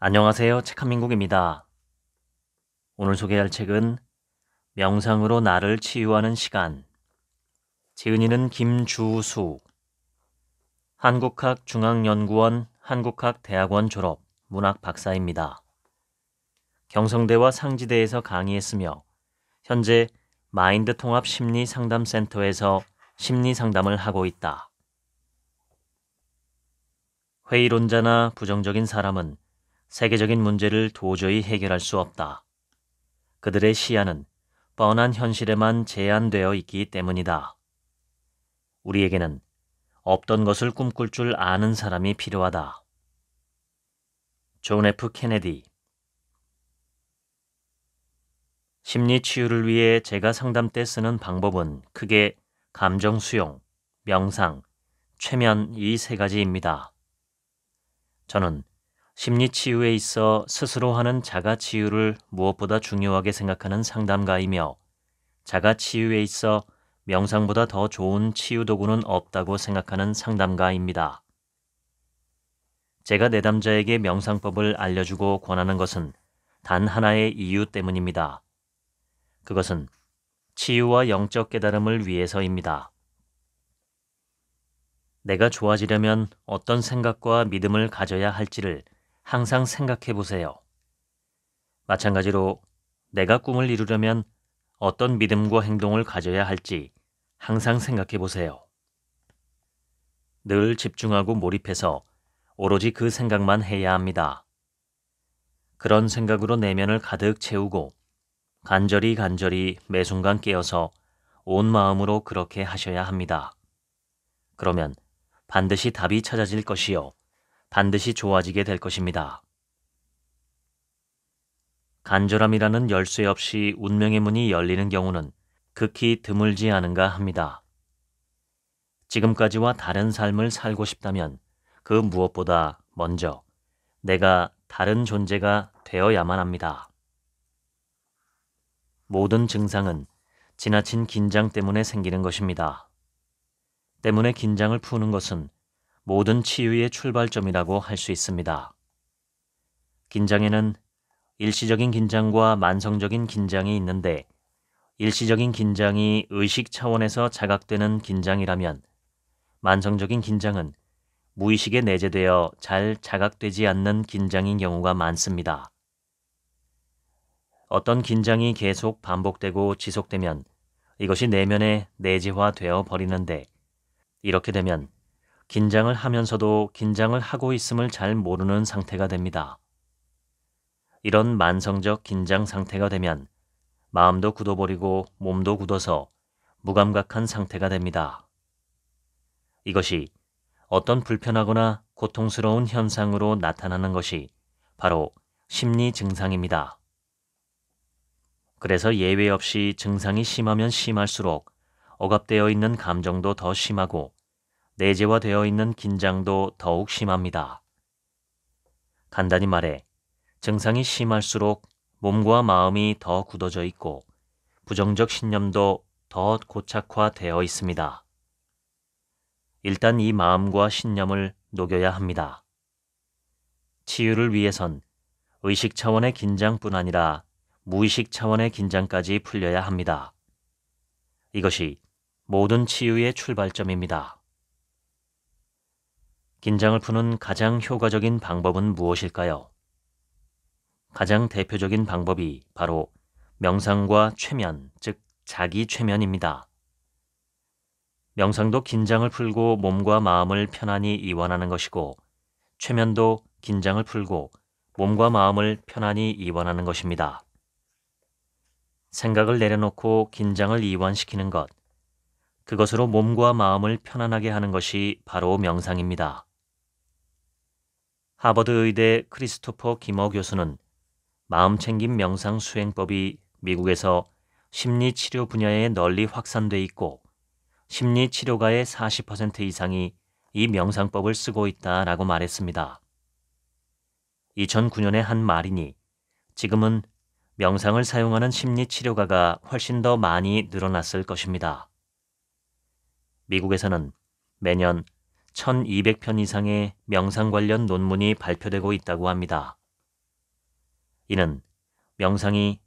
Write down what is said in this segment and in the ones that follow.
안녕하세요. 책한민국입니다. 오늘 소개할 책은 명상으로 나를 치유하는 시간. 지은이는 김주수. 한국학 중앙연구원 한국학 대학원 졸업 문학 박사입니다. 경성대와 상지대에서 강의했으며 현재 마인드 통합 심리 상담 센터에서 심리 상담을 하고 있다. 회의론자나 부정적인 사람은 세계적인 문제를 도저히 해결할 수 없다. 그들의 시야는 뻔한 현실에만 제한되어 있기 때문이다. 우리에게는 없던 것을 꿈꿀 줄 아는 사람이 필요하다. 존 F. 케네디 심리 치유를 위해 제가 상담 때 쓰는 방법은 크게 감정 수용, 명상, 최면 이 세 가지입니다. 저는 심리 치유에 있어 스스로 하는 자가 치유를 무엇보다 중요하게 생각하는 상담가이며 자가 치유에 있어 명상보다 더 좋은 치유 도구는 없다고 생각하는 상담가입니다. 제가 내담자에게 명상법을 알려주고 권하는 것은 단 하나의 이유 때문입니다. 그것은 치유와 영적 깨달음을 위해서입니다. 내가 좋아지려면 어떤 생각과 믿음을 가져야 할지를 항상 생각해 보세요. 마찬가지로 내가 꿈을 이루려면 어떤 믿음과 행동을 가져야 할지 항상 생각해 보세요. 늘 집중하고 몰입해서 오로지 그 생각만 해야 합니다. 그런 생각으로 내면을 가득 채우고 간절히 간절히 매 순간 깨어서 온 마음으로 그렇게 하셔야 합니다. 그러면 반드시 답이 찾아질 것이요. 반드시 좋아지게 될 것입니다. 간절함이라는 열쇠 없이 운명의 문이 열리는 경우는 극히 드물지 않은가 합니다. 지금까지와 다른 삶을 살고 싶다면 그 무엇보다 먼저 내가 다른 존재가 되어야만 합니다. 모든 증상은 지나친 긴장 때문에 생기는 것입니다. 때문에 긴장을 푸는 것은 모든 치유의 출발점이라고 할 수 있습니다. 긴장에는 일시적인 긴장과 만성적인 긴장이 있는데 일시적인 긴장이 의식 차원에서 자각되는 긴장이라면 만성적인 긴장은 무의식에 내재되어 잘 자각되지 않는 긴장인 경우가 많습니다. 어떤 긴장이 계속 반복되고 지속되면 이것이 내면에 내재화되어 버리는데 이렇게 되면 긴장을 하면서도 긴장을 하고 있음을 잘 모르는 상태가 됩니다. 이런 만성적 긴장 상태가 되면 마음도 굳어버리고 몸도 굳어서 무감각한 상태가 됩니다. 이것이 어떤 불편하거나 고통스러운 현상으로 나타나는 것이 바로 심리 증상입니다. 그래서 예외 없이 증상이 심하면 심할수록 억압되어 있는 감정도 더 심하고 내재화되어 있는 긴장도 더욱 심합니다. 간단히 말해 증상이 심할수록 몸과 마음이 더 굳어져 있고 부정적 신념도 더 고착화되어 있습니다. 일단 이 마음과 신념을 녹여야 합니다. 치유를 위해선 의식 차원의 긴장뿐 아니라 무의식 차원의 긴장까지 풀려야 합니다. 이것이 모든 치유의 출발점입니다. 긴장을 푸는 가장 효과적인 방법은 무엇일까요? 가장 대표적인 방법이 바로 명상과 최면, 즉 자기 최면입니다. 명상도 긴장을 풀고 몸과 마음을 편안히 이완하는 것이고, 최면도 긴장을 풀고 몸과 마음을 편안히 이완하는 것입니다. 생각을 내려놓고 긴장을 이완시키는 것, 그것으로 몸과 마음을 편안하게 하는 것이 바로 명상입니다. 하버드 의대 크리스토퍼 김어 교수는 마음챙김 명상 수행법이 미국에서 심리치료 분야에 널리 확산돼 있고 심리치료가의 40% 이상이 이 명상법을 쓰고 있다라고 말했습니다. 2009년에 한 말이니 지금은 명상을 사용하는 심리치료가가 훨씬 더 많이 늘어났을 것입니다. 미국에서는 매년 1200편 이상의 명상 관련 논문이 발표되고 있다고 합니다. 이는 명상이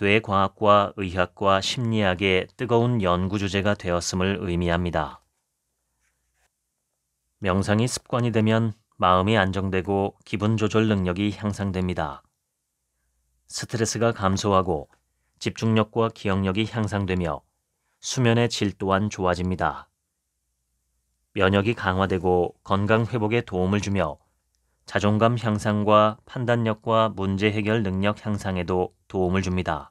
뇌과학과 의학과 심리학의 뜨거운 연구 주제가 되었음을 의미합니다. 명상이 습관이 되면 마음이 안정되고 기분 조절 능력이 향상됩니다. 스트레스가 감소하고 집중력과 기억력이 향상되며 수면의 질 또한 좋아집니다. 면역이 강화되고 건강 회복에 도움을 주며 자존감 향상과 판단력과 문제 해결 능력 향상에도 도움을 줍니다.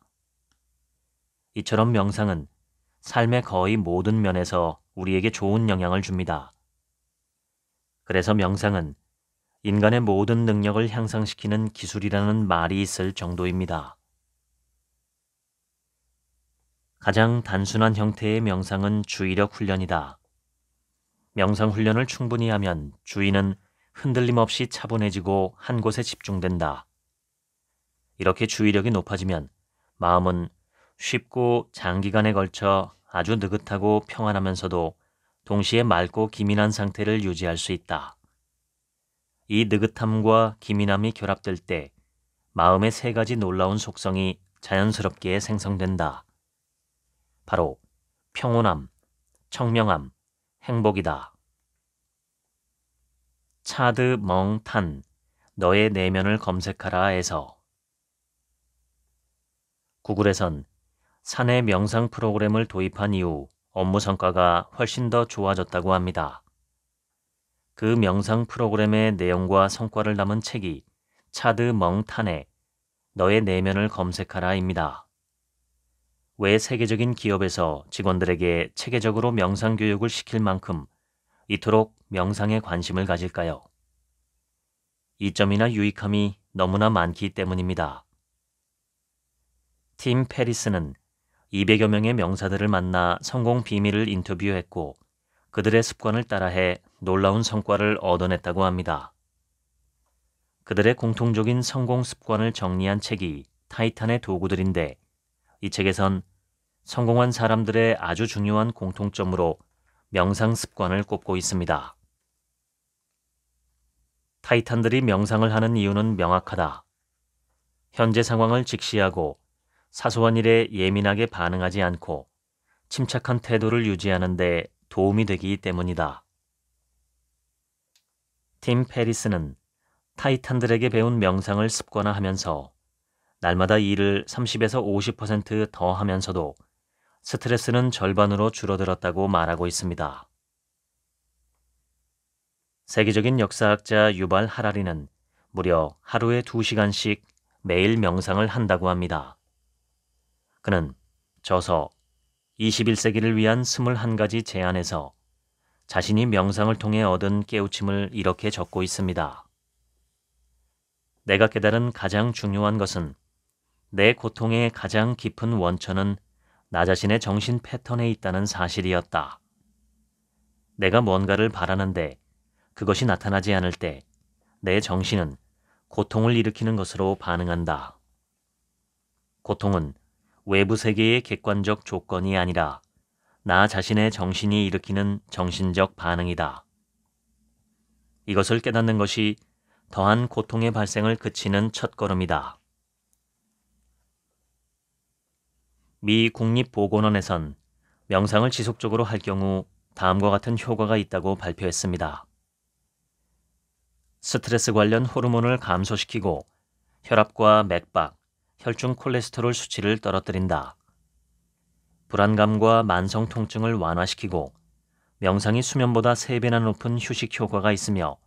이처럼 명상은 삶의 거의 모든 면에서 우리에게 좋은 영향을 줍니다. 그래서 명상은 인간의 모든 능력을 향상시키는 기술이라는 말이 있을 정도입니다. 가장 단순한 형태의 명상은 주의력 훈련이다. 명상 훈련을 충분히 하면 주인은 흔들림 없이 차분해지고 한 곳에 집중된다. 이렇게 주의력이 높아지면 마음은 쉽고 장기간에 걸쳐 아주 느긋하고 평안하면서도 동시에 맑고 기민한 상태를 유지할 수 있다. 이 느긋함과 기민함이 결합될 때 마음의 세 가지 놀라운 속성이 자연스럽게 생성된다. 바로 평온함, 청명함, 행복이다. 차드 멍탄 너의 내면을 검색하라에서 구글에선 사내 명상 프로그램을 도입한 이후 업무 성과가 훨씬 더 좋아졌다고 합니다. 그 명상 프로그램의 내용과 성과를 담은 책이 차드 멍탄의 너의 내면을 검색하라입니다. 왜 세계적인 기업에서 직원들에게 체계적으로 명상 교육을 시킬 만큼 이토록 명상에 관심을 가질까요? 이점이나 유익함이 너무나 많기 때문입니다. 팀 페리스는 200여 명의 명사들을 만나 성공 비밀을 인터뷰했고 그들의 습관을 따라해 놀라운 성과를 얻어냈다고 합니다. 그들의 공통적인 성공 습관을 정리한 책이 타이탄의 도구들인데 이 책에선 성공한 사람들의 아주 중요한 공통점으로 명상 습관을 꼽고 있습니다. 타이탄들이 명상을 하는 이유는 명확하다. 현재 상황을 직시하고 사소한 일에 예민하게 반응하지 않고 침착한 태도를 유지하는 데 도움이 되기 때문이다. 팀 페리스는 타이탄들에게 배운 명상을 습관화하면서 날마다 일을 30에서 50%더 하면서도 스트레스는 절반으로 줄어들었다고 말하고 있습니다. 세계적인 역사학자 유발 하라리는 무려 하루에 2시간씩 매일 명상을 한다고 합니다. 그는 저서 21세기를 위한 21가지 제안에서 자신이 명상을 통해 얻은 깨우침을 이렇게 적고 있습니다. 내가 깨달은 가장 중요한 것은 내 고통의 가장 깊은 원천은 나 자신의 정신 패턴에 있다는 사실이었다. 내가 뭔가를 바라는데 그것이 나타나지 않을 때 내 정신은 고통을 일으키는 것으로 반응한다. 고통은 외부 세계의 객관적 조건이 아니라 나 자신의 정신이 일으키는 정신적 반응이다. 이것을 깨닫는 것이 더한 고통의 발생을 그치는 첫걸음이다. 미 국립보건원에선 명상을 지속적으로 할 경우 다음과 같은 효과가 있다고 발표했습니다. 스트레스 관련 호르몬을 감소시키고 혈압과 맥박, 혈중 콜레스테롤 수치를 떨어뜨린다. 불안감과 만성 통증을 완화시키고 명상이 수면보다 3배나 높은 휴식 효과가 있으며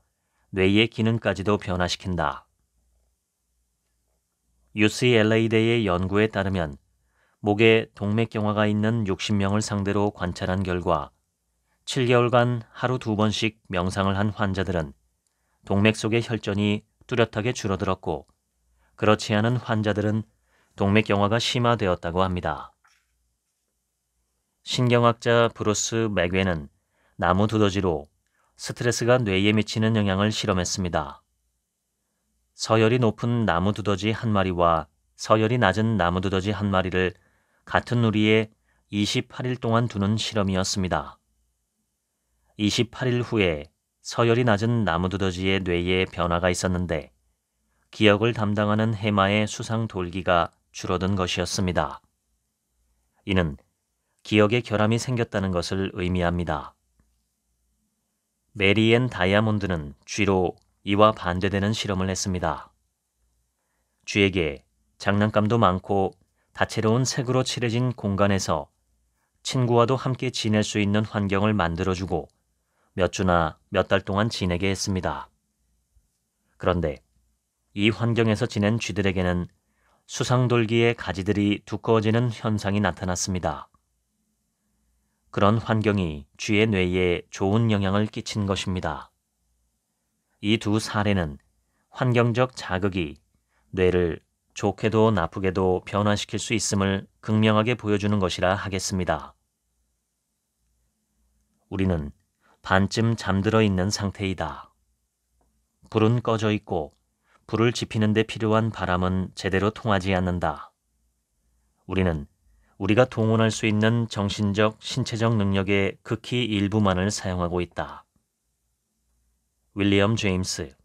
뇌의 기능까지도 변화시킨다. UCLA대의 연구에 따르면 목에 동맥경화가 있는 60명을 상대로 관찰한 결과 7개월간 하루 두 번씩 명상을 한 환자들은 동맥 속의 혈전이 뚜렷하게 줄어들었고 그렇지 않은 환자들은 동맥경화가 심화되었다고 합니다. 신경학자 브루스 맥웨는 나무 두더지로 스트레스가 뇌에 미치는 영향을 실험했습니다. 서열이 높은 나무 두더지 한 마리와 서열이 낮은 나무 두더지 한 마리를 같은 우리에 28일 동안 두는 실험이었습니다. 28일 후에 서열이 낮은 나무두더지의 뇌에 변화가 있었는데 기억을 담당하는 해마의 수상 돌기가 줄어든 것이었습니다. 이는 기억의 결함이 생겼다는 것을 의미합니다. 메리앤 다이아몬드는 쥐로 이와 반대되는 실험을 했습니다. 쥐에게 장난감도 많고 다채로운 색으로 칠해진 공간에서 친구와도 함께 지낼 수 있는 환경을 만들어주고 몇 주나 몇 달 동안 지내게 했습니다. 그런데 이 환경에서 지낸 쥐들에게는 수상돌기의 가지들이 두꺼워지는 현상이 나타났습니다. 그런 환경이 쥐의 뇌에 좋은 영향을 끼친 것입니다. 이 두 사례는 환경적 자극이 뇌를 좋게도 나쁘게도 변화시킬 수 있음을 극명하게 보여주는 것이라 하겠습니다. 우리는 반쯤 잠들어 있는 상태이다. 불은 꺼져 있고 불을 지피는데 필요한 바람은 제대로 통하지 않는다. 우리는 우리가 동원할 수 있는 정신적, 신체적 능력의 극히 일부만을 사용하고 있다. 윌리엄 제임스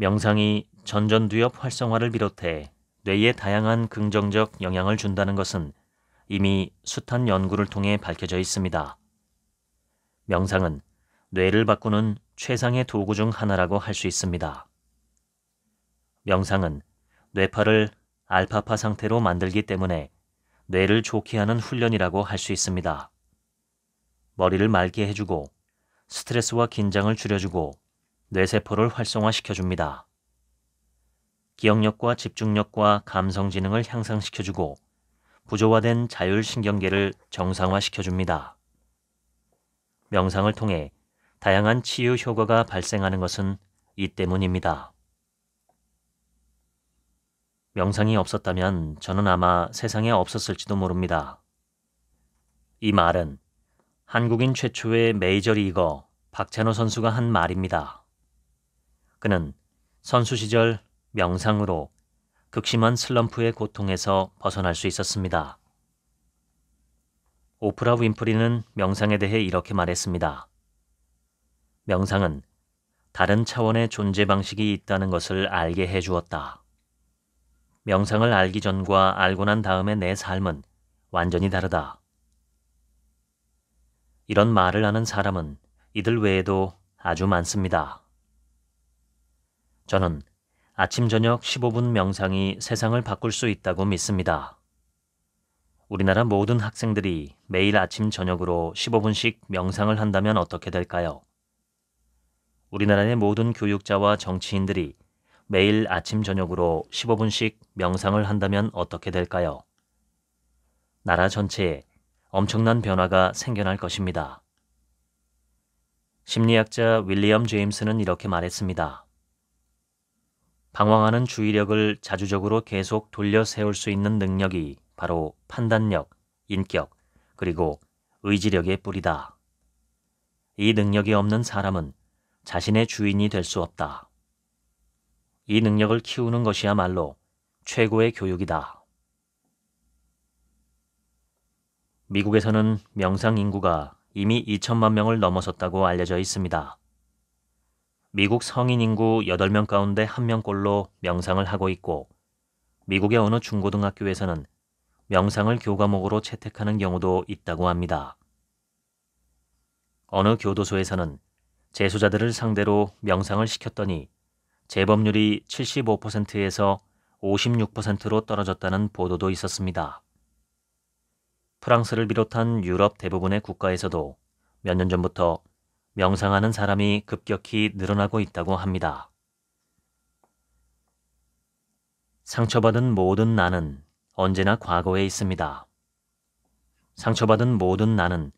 명상이 전전두엽 활성화를 비롯해 뇌에 다양한 긍정적 영향을 준다는 것은 이미 숱한 연구를 통해 밝혀져 있습니다. 명상은 뇌를 바꾸는 최상의 도구 중 하나라고 할 수 있습니다. 명상은 뇌파를 알파파 상태로 만들기 때문에 뇌를 좋게 하는 훈련이라고 할 수 있습니다. 머리를 맑게 해주고 스트레스와 긴장을 줄여주고 뇌세포를 활성화시켜줍니다. 기억력과 집중력과 감성지능을 향상시켜주고 부조화된 자율신경계를 정상화시켜줍니다. 명상을 통해 다양한 치유 효과가 발생하는 것은 이 때문입니다. 명상이 없었다면 저는 아마 세상에 없었을지도 모릅니다. 이 말은 한국인 최초의 메이저리이거 박찬호 선수가 한 말입니다. 그는 선수 시절 명상으로 극심한 슬럼프의 고통에서 벗어날 수 있었습니다. 오프라 윈프리는 명상에 대해 이렇게 말했습니다. 명상은 다른 차원의 존재 방식이 있다는 것을 알게 해 주었다. 명상을 알기 전과 알고 난 다음의 내 삶은 완전히 다르다. 이런 말을 하는 사람은 이들 외에도 아주 많습니다. 저는 아침 저녁 15분 명상이 세상을 바꿀 수 있다고 믿습니다. 우리나라 모든 학생들이 매일 아침 저녁으로 15분씩 명상을 한다면 어떻게 될까요? 우리나라의 모든 교육자와 정치인들이 매일 아침 저녁으로 15분씩 명상을 한다면 어떻게 될까요? 나라 전체에 엄청난 변화가 생겨날 것입니다. 심리학자 윌리엄 제임스는 이렇게 말했습니다. 방황하는 주의력을 자주적으로 계속 돌려 세울 수 있는 능력이 바로 판단력, 인격, 그리고 의지력의 뿌리다. 이 능력이 없는 사람은 자신의 주인이 될 수 없다. 이 능력을 키우는 것이야말로 최고의 교육이다. 미국에서는 명상 인구가 이미 2천만 명을 넘어섰다고 알려져 있습니다. 미국 성인 인구 8명 가운데 1명꼴로 명상을 하고 있고 미국의 어느 중고등학교에서는 명상을 교과목으로 채택하는 경우도 있다고 합니다. 어느 교도소에서는 재소자들을 상대로 명상을 시켰더니 재범률이 75%에서 56%로 떨어졌다는 보도도 있었습니다. 프랑스를 비롯한 유럽 대부분의 국가에서도 몇 년 전부터 명상하는 사람이 급격히 늘어나고 있다고 합니다. 상처받은 모든 나는 언제나 과거에 있습니다. 상처받은 모든 나는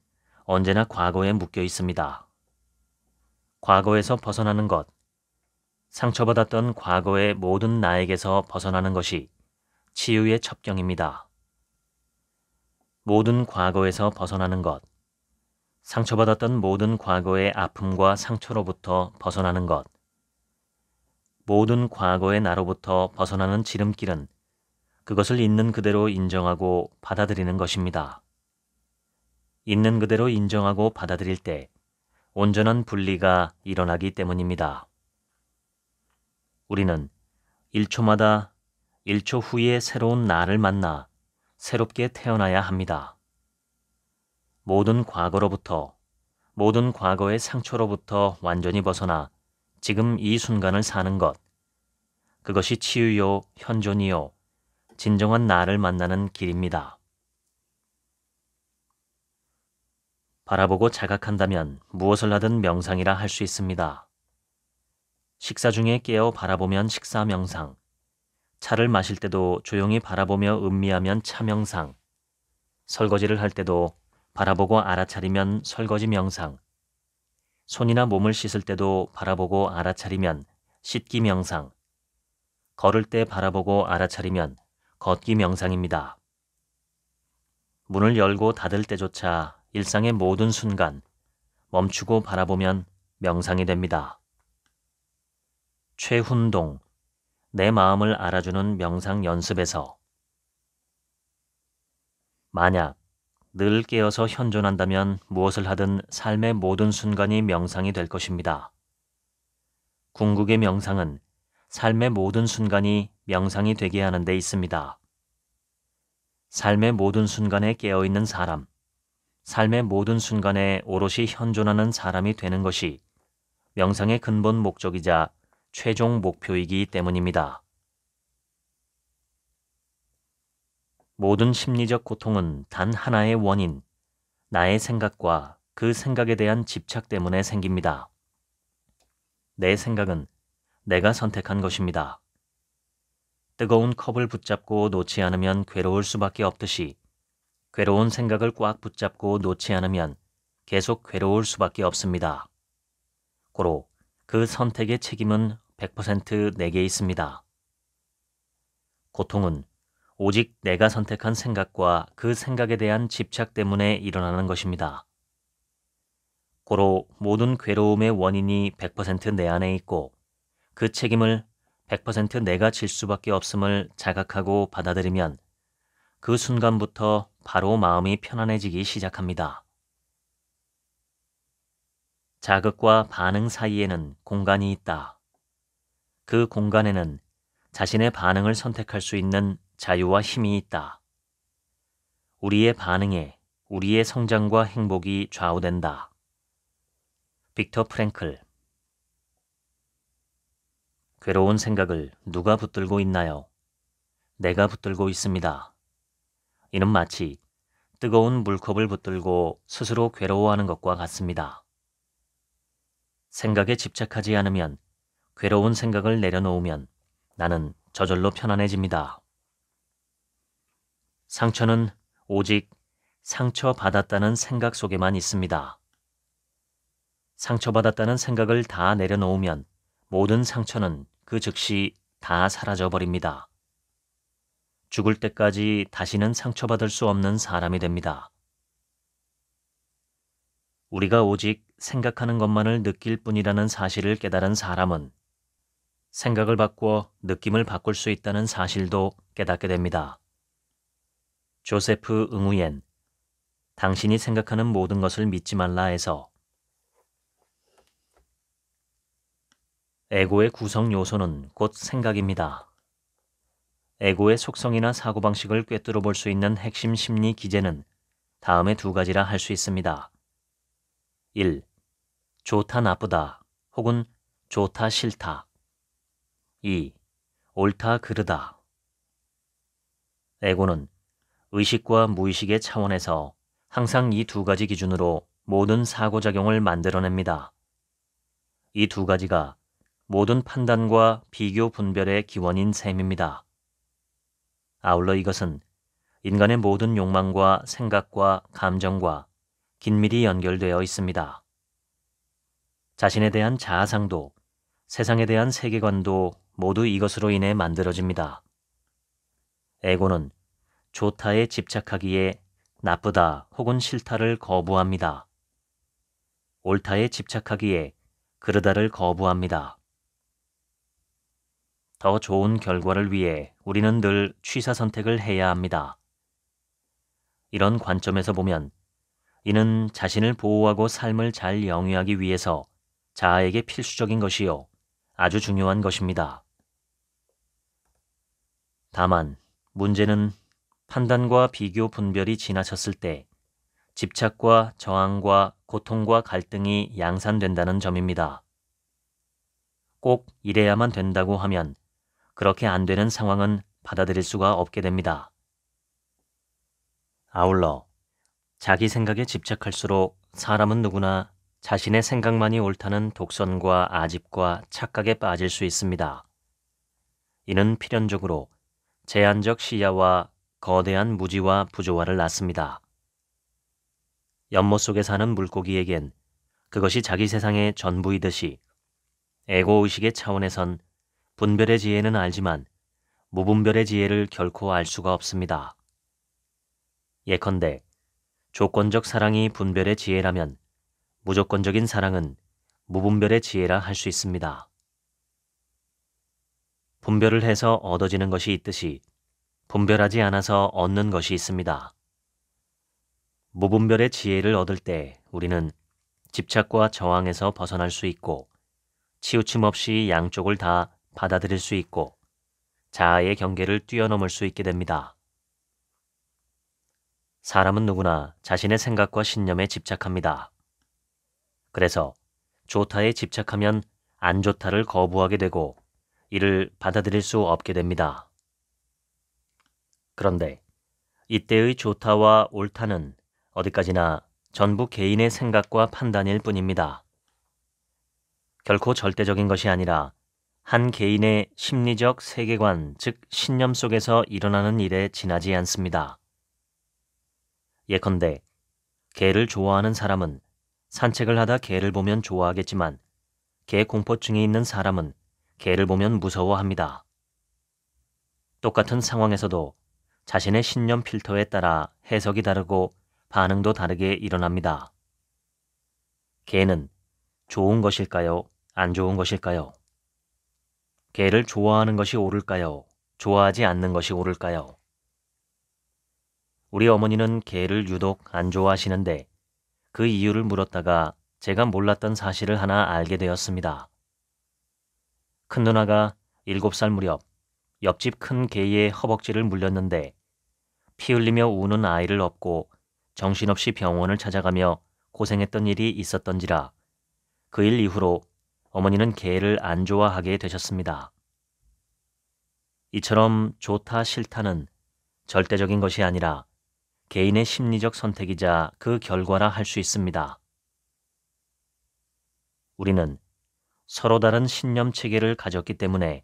언제나 과거에 묶여 있습니다. 과거에서 벗어나는 것, 상처받았던 과거의 모든 나에게서 벗어나는 것이 치유의 첩경입니다. 모든 과거에서 벗어나는 것, 상처받았던 모든 과거의 아픔과 상처로부터 벗어나는 것. 모든 과거의 나로부터 벗어나는 지름길은 그것을 있는 그대로 인정하고 받아들이는 것입니다. 있는 그대로 인정하고 받아들일 때 온전한 분리가 일어나기 때문입니다. 우리는 1초마다 1초 후에 새로운 나를 만나 새롭게 태어나야 합니다. 모든 과거로부터 모든 과거의 상처로부터 완전히 벗어나 지금 이 순간을 사는 것. 그것이 치유요, 현존이요, 진정한 나를 만나는 길입니다. 바라보고 자각한다면 무엇을 하든 명상이라 할 수 있습니다. 식사 중에 깨어 바라보면 식사 명상, 차를 마실 때도 조용히 바라보며 음미하면 차 명상, 설거지를 할 때도 바라보고 알아차리면 설거지 명상. 손이나 몸을 씻을 때도 바라보고 알아차리면 씻기 명상. 걸을 때 바라보고 알아차리면 걷기 명상입니다. 문을 열고 닫을 때조차 일상의 모든 순간 멈추고 바라보면 명상이 됩니다. 최훈동 내 마음을 알아주는 명상 연습에서 만약 늘 깨어서 현존한다면 무엇을 하든 삶의 모든 순간이 명상이 될 것입니다. 궁극의 명상은 삶의 모든 순간이 명상이 되게 하는 데 있습니다. 삶의 모든 순간에 깨어있는 사람, 삶의 모든 순간에 오롯이 현존하는 사람이 되는 것이 명상의 근본 목적이자 최종 목표이기 때문입니다. 모든 심리적 고통은 단 하나의 원인, 나의 생각과 그 생각에 대한 집착 때문에 생깁니다. 내 생각은 내가 선택한 것입니다. 뜨거운 컵을 붙잡고 놓지 않으면 괴로울 수밖에 없듯이 괴로운 생각을 꽉 붙잡고 놓지 않으면 계속 괴로울 수밖에 없습니다. 고로 그 선택의 책임은 100% 내게 있습니다. 고통은 오직 내가 선택한 생각과 그 생각에 대한 집착 때문에 일어나는 것입니다. 고로 모든 괴로움의 원인이 100%내 안에 있고 그 책임을 100% 내가 질 수밖에 없음을 자각하고 받아들이면 그 순간부터 바로 마음이 편안해지기 시작합니다. 자극과 반응 사이에는 공간이 있다. 그 공간에는 자신의 반응을 선택할 수 있는 자유와 힘이 있다. 우리의 반응에 우리의 성장과 행복이 좌우된다. 빅터 프랭클 괴로운 생각을 누가 붙들고 있나요? 내가 붙들고 있습니다. 이는 마치 뜨거운 물컵을 붙들고 스스로 괴로워하는 것과 같습니다. 생각에 집착하지 않으면 괴로운 생각을 내려놓으면 나는 저절로 편안해집니다. 상처는 오직 상처받았다는 생각 속에만 있습니다. 상처받았다는 생각을 다 내려놓으면 모든 상처는 그 즉시 다 사라져버립니다. 죽을 때까지 다시는 상처받을 수 없는 사람이 됩니다. 우리가 오직 생각하는 것만을 느낄 뿐이라는 사실을 깨달은 사람은 생각을 바꿔 느낌을 바꿀 수 있다는 사실도 깨닫게 됩니다. 조세프 응우옌 당신이 생각하는 모든 것을 믿지 말라해서 에고의 구성 요소는 곧 생각입니다. 에고의 속성이나 사고방식을 꿰뚫어 볼 수 있는 핵심 심리 기제는 다음의 두 가지라 할 수 있습니다. 1. 좋다 나쁘다 혹은 좋다 싫다 2. 옳다 그르다 에고는 의식과 무의식의 차원에서 항상 이 두 가지 기준으로 모든 사고작용을 만들어냅니다. 이 두 가지가 모든 판단과 비교 분별의 기원인 셈입니다. 아울러 이것은 인간의 모든 욕망과 생각과 감정과 긴밀히 연결되어 있습니다. 자신에 대한 자아상도 세상에 대한 세계관도 모두 이것으로 인해 만들어집니다. 에고는 좋다에 집착하기에 나쁘다 혹은 싫다를 거부합니다. 옳다에 집착하기에 그러다를 거부합니다. 더 좋은 결과를 위해 우리는 늘 취사 선택을 해야 합니다. 이런 관점에서 보면 이는 자신을 보호하고 삶을 잘 영위하기 위해서 자아에게 필수적인 것이요. 아주 중요한 것입니다. 다만 문제는 판단과 비교 분별이 지나쳤을 때 집착과 저항과 고통과 갈등이 양산된다는 점입니다. 꼭 이래야만 된다고 하면 그렇게 안 되는 상황은 받아들일 수가 없게 됩니다. 아울러 자기 생각에 집착할수록 사람은 누구나 자신의 생각만이 옳다는 독선과 아집과 착각에 빠질 수 있습니다. 이는 필연적으로 제한적 시야와 거대한 무지와 부조화를 낳습니다. 연못 속에 사는 물고기에겐 그것이 자기 세상의 전부이듯이 에고의식의 차원에선 분별의 지혜는 알지만 무분별의 지혜를 결코 알 수가 없습니다. 예컨대 조건적 사랑이 분별의 지혜라면 무조건적인 사랑은 무분별의 지혜라 할 수 있습니다. 분별을 해서 얻어지는 것이 있듯이 분별하지 않아서 얻는 것이 있습니다. 무분별의 지혜를 얻을 때 우리는 집착과 저항에서 벗어날 수 있고 치우침 없이 양쪽을 다 받아들일 수 있고 자아의 경계를 뛰어넘을 수 있게 됩니다. 사람은 누구나 자신의 생각과 신념에 집착합니다. 그래서 좋다에 집착하면 안 좋다를 거부하게 되고 이를 받아들일 수 없게 됩니다. 그런데 이때의 좋다와 옳다는 어디까지나 전부 개인의 생각과 판단일 뿐입니다. 결코 절대적인 것이 아니라 한 개인의 심리적 세계관, 즉 신념 속에서 일어나는 일에 지나지 않습니다. 예컨대, 개를 좋아하는 사람은 산책을 하다 개를 보면 좋아하겠지만, 개 공포증이 있는 사람은 개를 보면 무서워합니다. 똑같은 상황에서도 자신의 신념 필터에 따라 해석이 다르고 반응도 다르게 일어납니다. 개는 좋은 것일까요? 안 좋은 것일까요? 개를 좋아하는 것이 옳을까요? 좋아하지 않는 것이 옳을까요? 우리 어머니는 개를 유독 안 좋아하시는데 그 이유를 물었다가 제가 몰랐던 사실을 하나 알게 되었습니다. 큰 누나가 7살 무렵 옆집 큰 개의 허벅지를 물렸는데 피 흘리며 우는 아이를 업고 정신없이 병원을 찾아가며 고생했던 일이 있었던지라 그 일 이후로 어머니는 개를 안 좋아하게 되셨습니다. 이처럼 좋다 싫다는 절대적인 것이 아니라 개인의 심리적 선택이자 그 결과라 할 수 있습니다. 우리는 서로 다른 신념 체계를 가졌기 때문에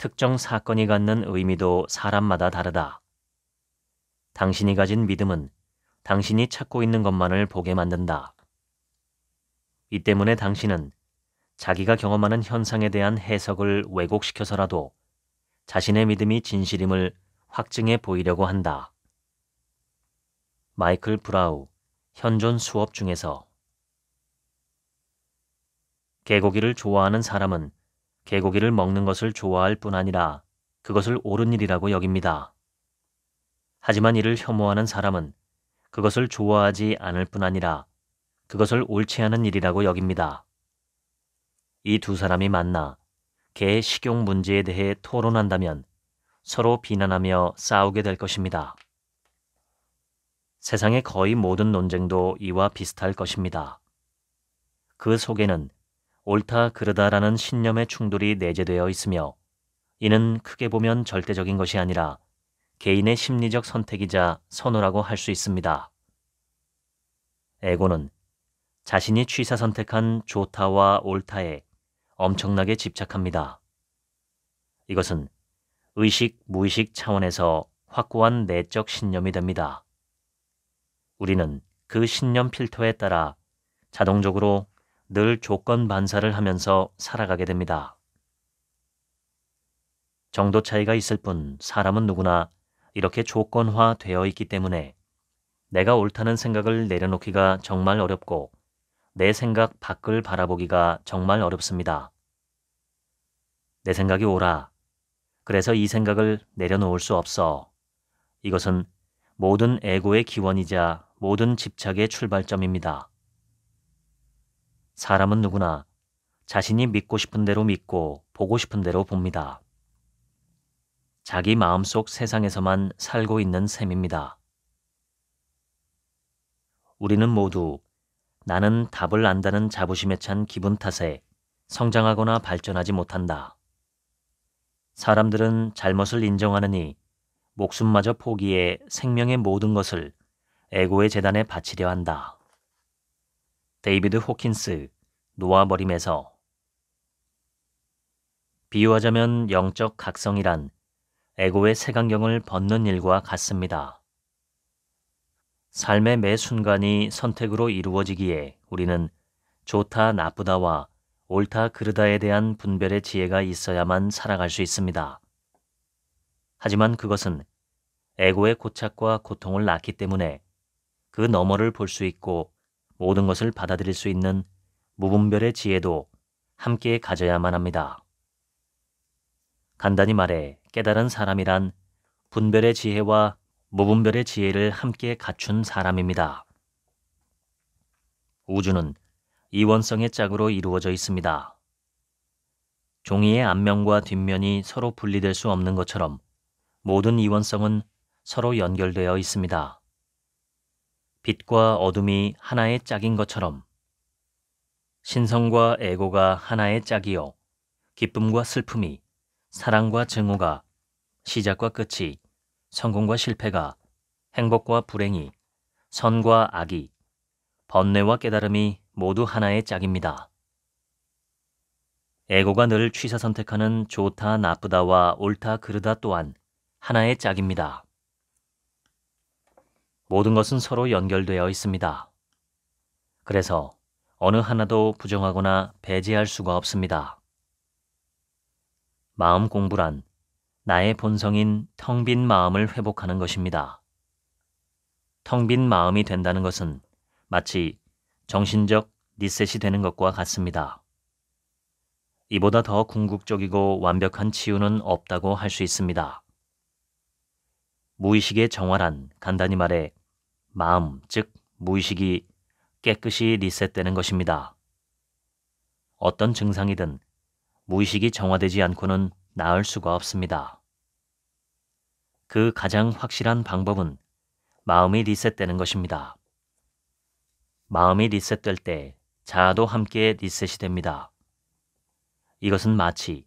특정 사건이 갖는 의미도 사람마다 다르다. 당신이 가진 믿음은 당신이 찾고 있는 것만을 보게 만든다. 이 때문에 당신은 자기가 경험하는 현상에 대한 해석을 왜곡시켜서라도 자신의 믿음이 진실임을 확증해 보이려고 한다. 마이클 브라우, 현존 수업 중에서 개고기를 좋아하는 사람은 개고기를 먹는 것을 좋아할 뿐 아니라 그것을 옳은 일이라고 여깁니다. 하지만 이를 혐오하는 사람은 그것을 좋아하지 않을 뿐 아니라 그것을 옳지 않은 일이라고 여깁니다. 이 두 사람이 만나 개의 식용 문제에 대해 토론한다면 서로 비난하며 싸우게 될 것입니다. 세상의 거의 모든 논쟁도 이와 비슷할 것입니다. 그 속에는 옳다 그르다라는 신념의 충돌이 내재되어 있으며 이는 크게 보면 절대적인 것이 아니라 개인의 심리적 선택이자 선호라고 할 수 있습니다. 에고는 자신이 취사 선택한 좋다와 옳다에 엄청나게 집착합니다. 이것은 의식, 무의식 차원에서 확고한 내적 신념이 됩니다. 우리는 그 신념 필터에 따라 자동적으로 늘 조건 반사를 하면서 살아가게 됩니다. 정도 차이가 있을 뿐 사람은 누구나 이렇게 조건화 되어 있기 때문에 내가 옳다는 생각을 내려놓기가 정말 어렵고 내 생각 밖을 바라보기가 정말 어렵습니다. 내 생각이 옳아. 그래서 이 생각을 내려놓을 수 없어. 이것은 모든 에고의 기원이자 모든 집착의 출발점입니다. 사람은 누구나 자신이 믿고 싶은 대로 믿고 보고 싶은 대로 봅니다. 자기 마음속 세상에서만 살고 있는 셈입니다. 우리는 모두 나는 답을 안다는 자부심에 찬 기분 탓에 성장하거나 발전하지 못한다. 사람들은 잘못을 인정하느니 목숨마저 포기해 생명의 모든 것을 에고의 재단에 바치려 한다. 데이비드 호킨스, 노아 버림에서 비유하자면 영적 각성이란 에고의 색안경을 벗는 일과 같습니다. 삶의 매 순간이 선택으로 이루어지기에 우리는 좋다 나쁘다와 옳다 그르다에 대한 분별의 지혜가 있어야만 살아갈 수 있습니다. 하지만 그것은 에고의 고착과 고통을 낳기 때문에 그 너머를 볼 수 있고 모든 것을 받아들일 수 있는 무분별의 지혜도 함께 가져야만 합니다. 간단히 말해 깨달은 사람이란 분별의 지혜와 무분별의 지혜를 함께 갖춘 사람입니다. 우주는 이원성의 짝으로 이루어져 있습니다. 종이의 앞면과 뒷면이 서로 분리될 수 없는 것처럼 모든 이원성은 서로 연결되어 있습니다. 빛과 어둠이 하나의 짝인 것처럼 신성과 애고가 하나의 짝이요 기쁨과 슬픔이 사랑과 증오가 시작과 끝이 성공과 실패가 행복과 불행이 선과 악이 번뇌와 깨달음이 모두 하나의 짝입니다. 애고가늘 취사 선택하는 좋다 나쁘다와 옳다 그르다 또한 하나의 짝입니다. 모든 것은 서로 연결되어 있습니다. 그래서 어느 하나도 부정하거나 배제할 수가 없습니다. 마음 공부란 나의 본성인 텅 빈 마음을 회복하는 것입니다. 텅 빈 마음이 된다는 것은 마치 정신적 리셋이 되는 것과 같습니다. 이보다 더 궁극적이고 완벽한 치유는 없다고 할 수 있습니다. 무의식의 정화란 간단히 말해 마음, 즉 무의식이 깨끗이 리셋되는 것입니다. 어떤 증상이든 무의식이 정화되지 않고는 나을 수가 없습니다. 그 가장 확실한 방법은 마음이 리셋되는 것입니다. 마음이 리셋될 때 자아도 함께 리셋이 됩니다. 이것은 마치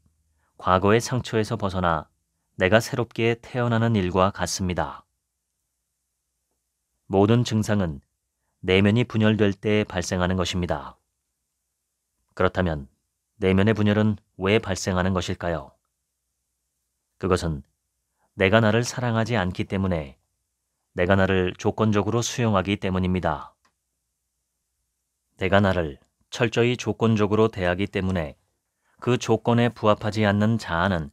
과거의 상처에서 벗어나 내가 새롭게 태어나는 일과 같습니다. 모든 증상은 내면이 분열될 때 발생하는 것입니다. 그렇다면 내면의 분열은 왜 발생하는 것일까요? 그것은 내가 나를 사랑하지 않기 때문에 내가 나를 조건적으로 수용하기 때문입니다. 내가 나를 철저히 조건적으로 대하기 때문에 그 조건에 부합하지 않는 자아는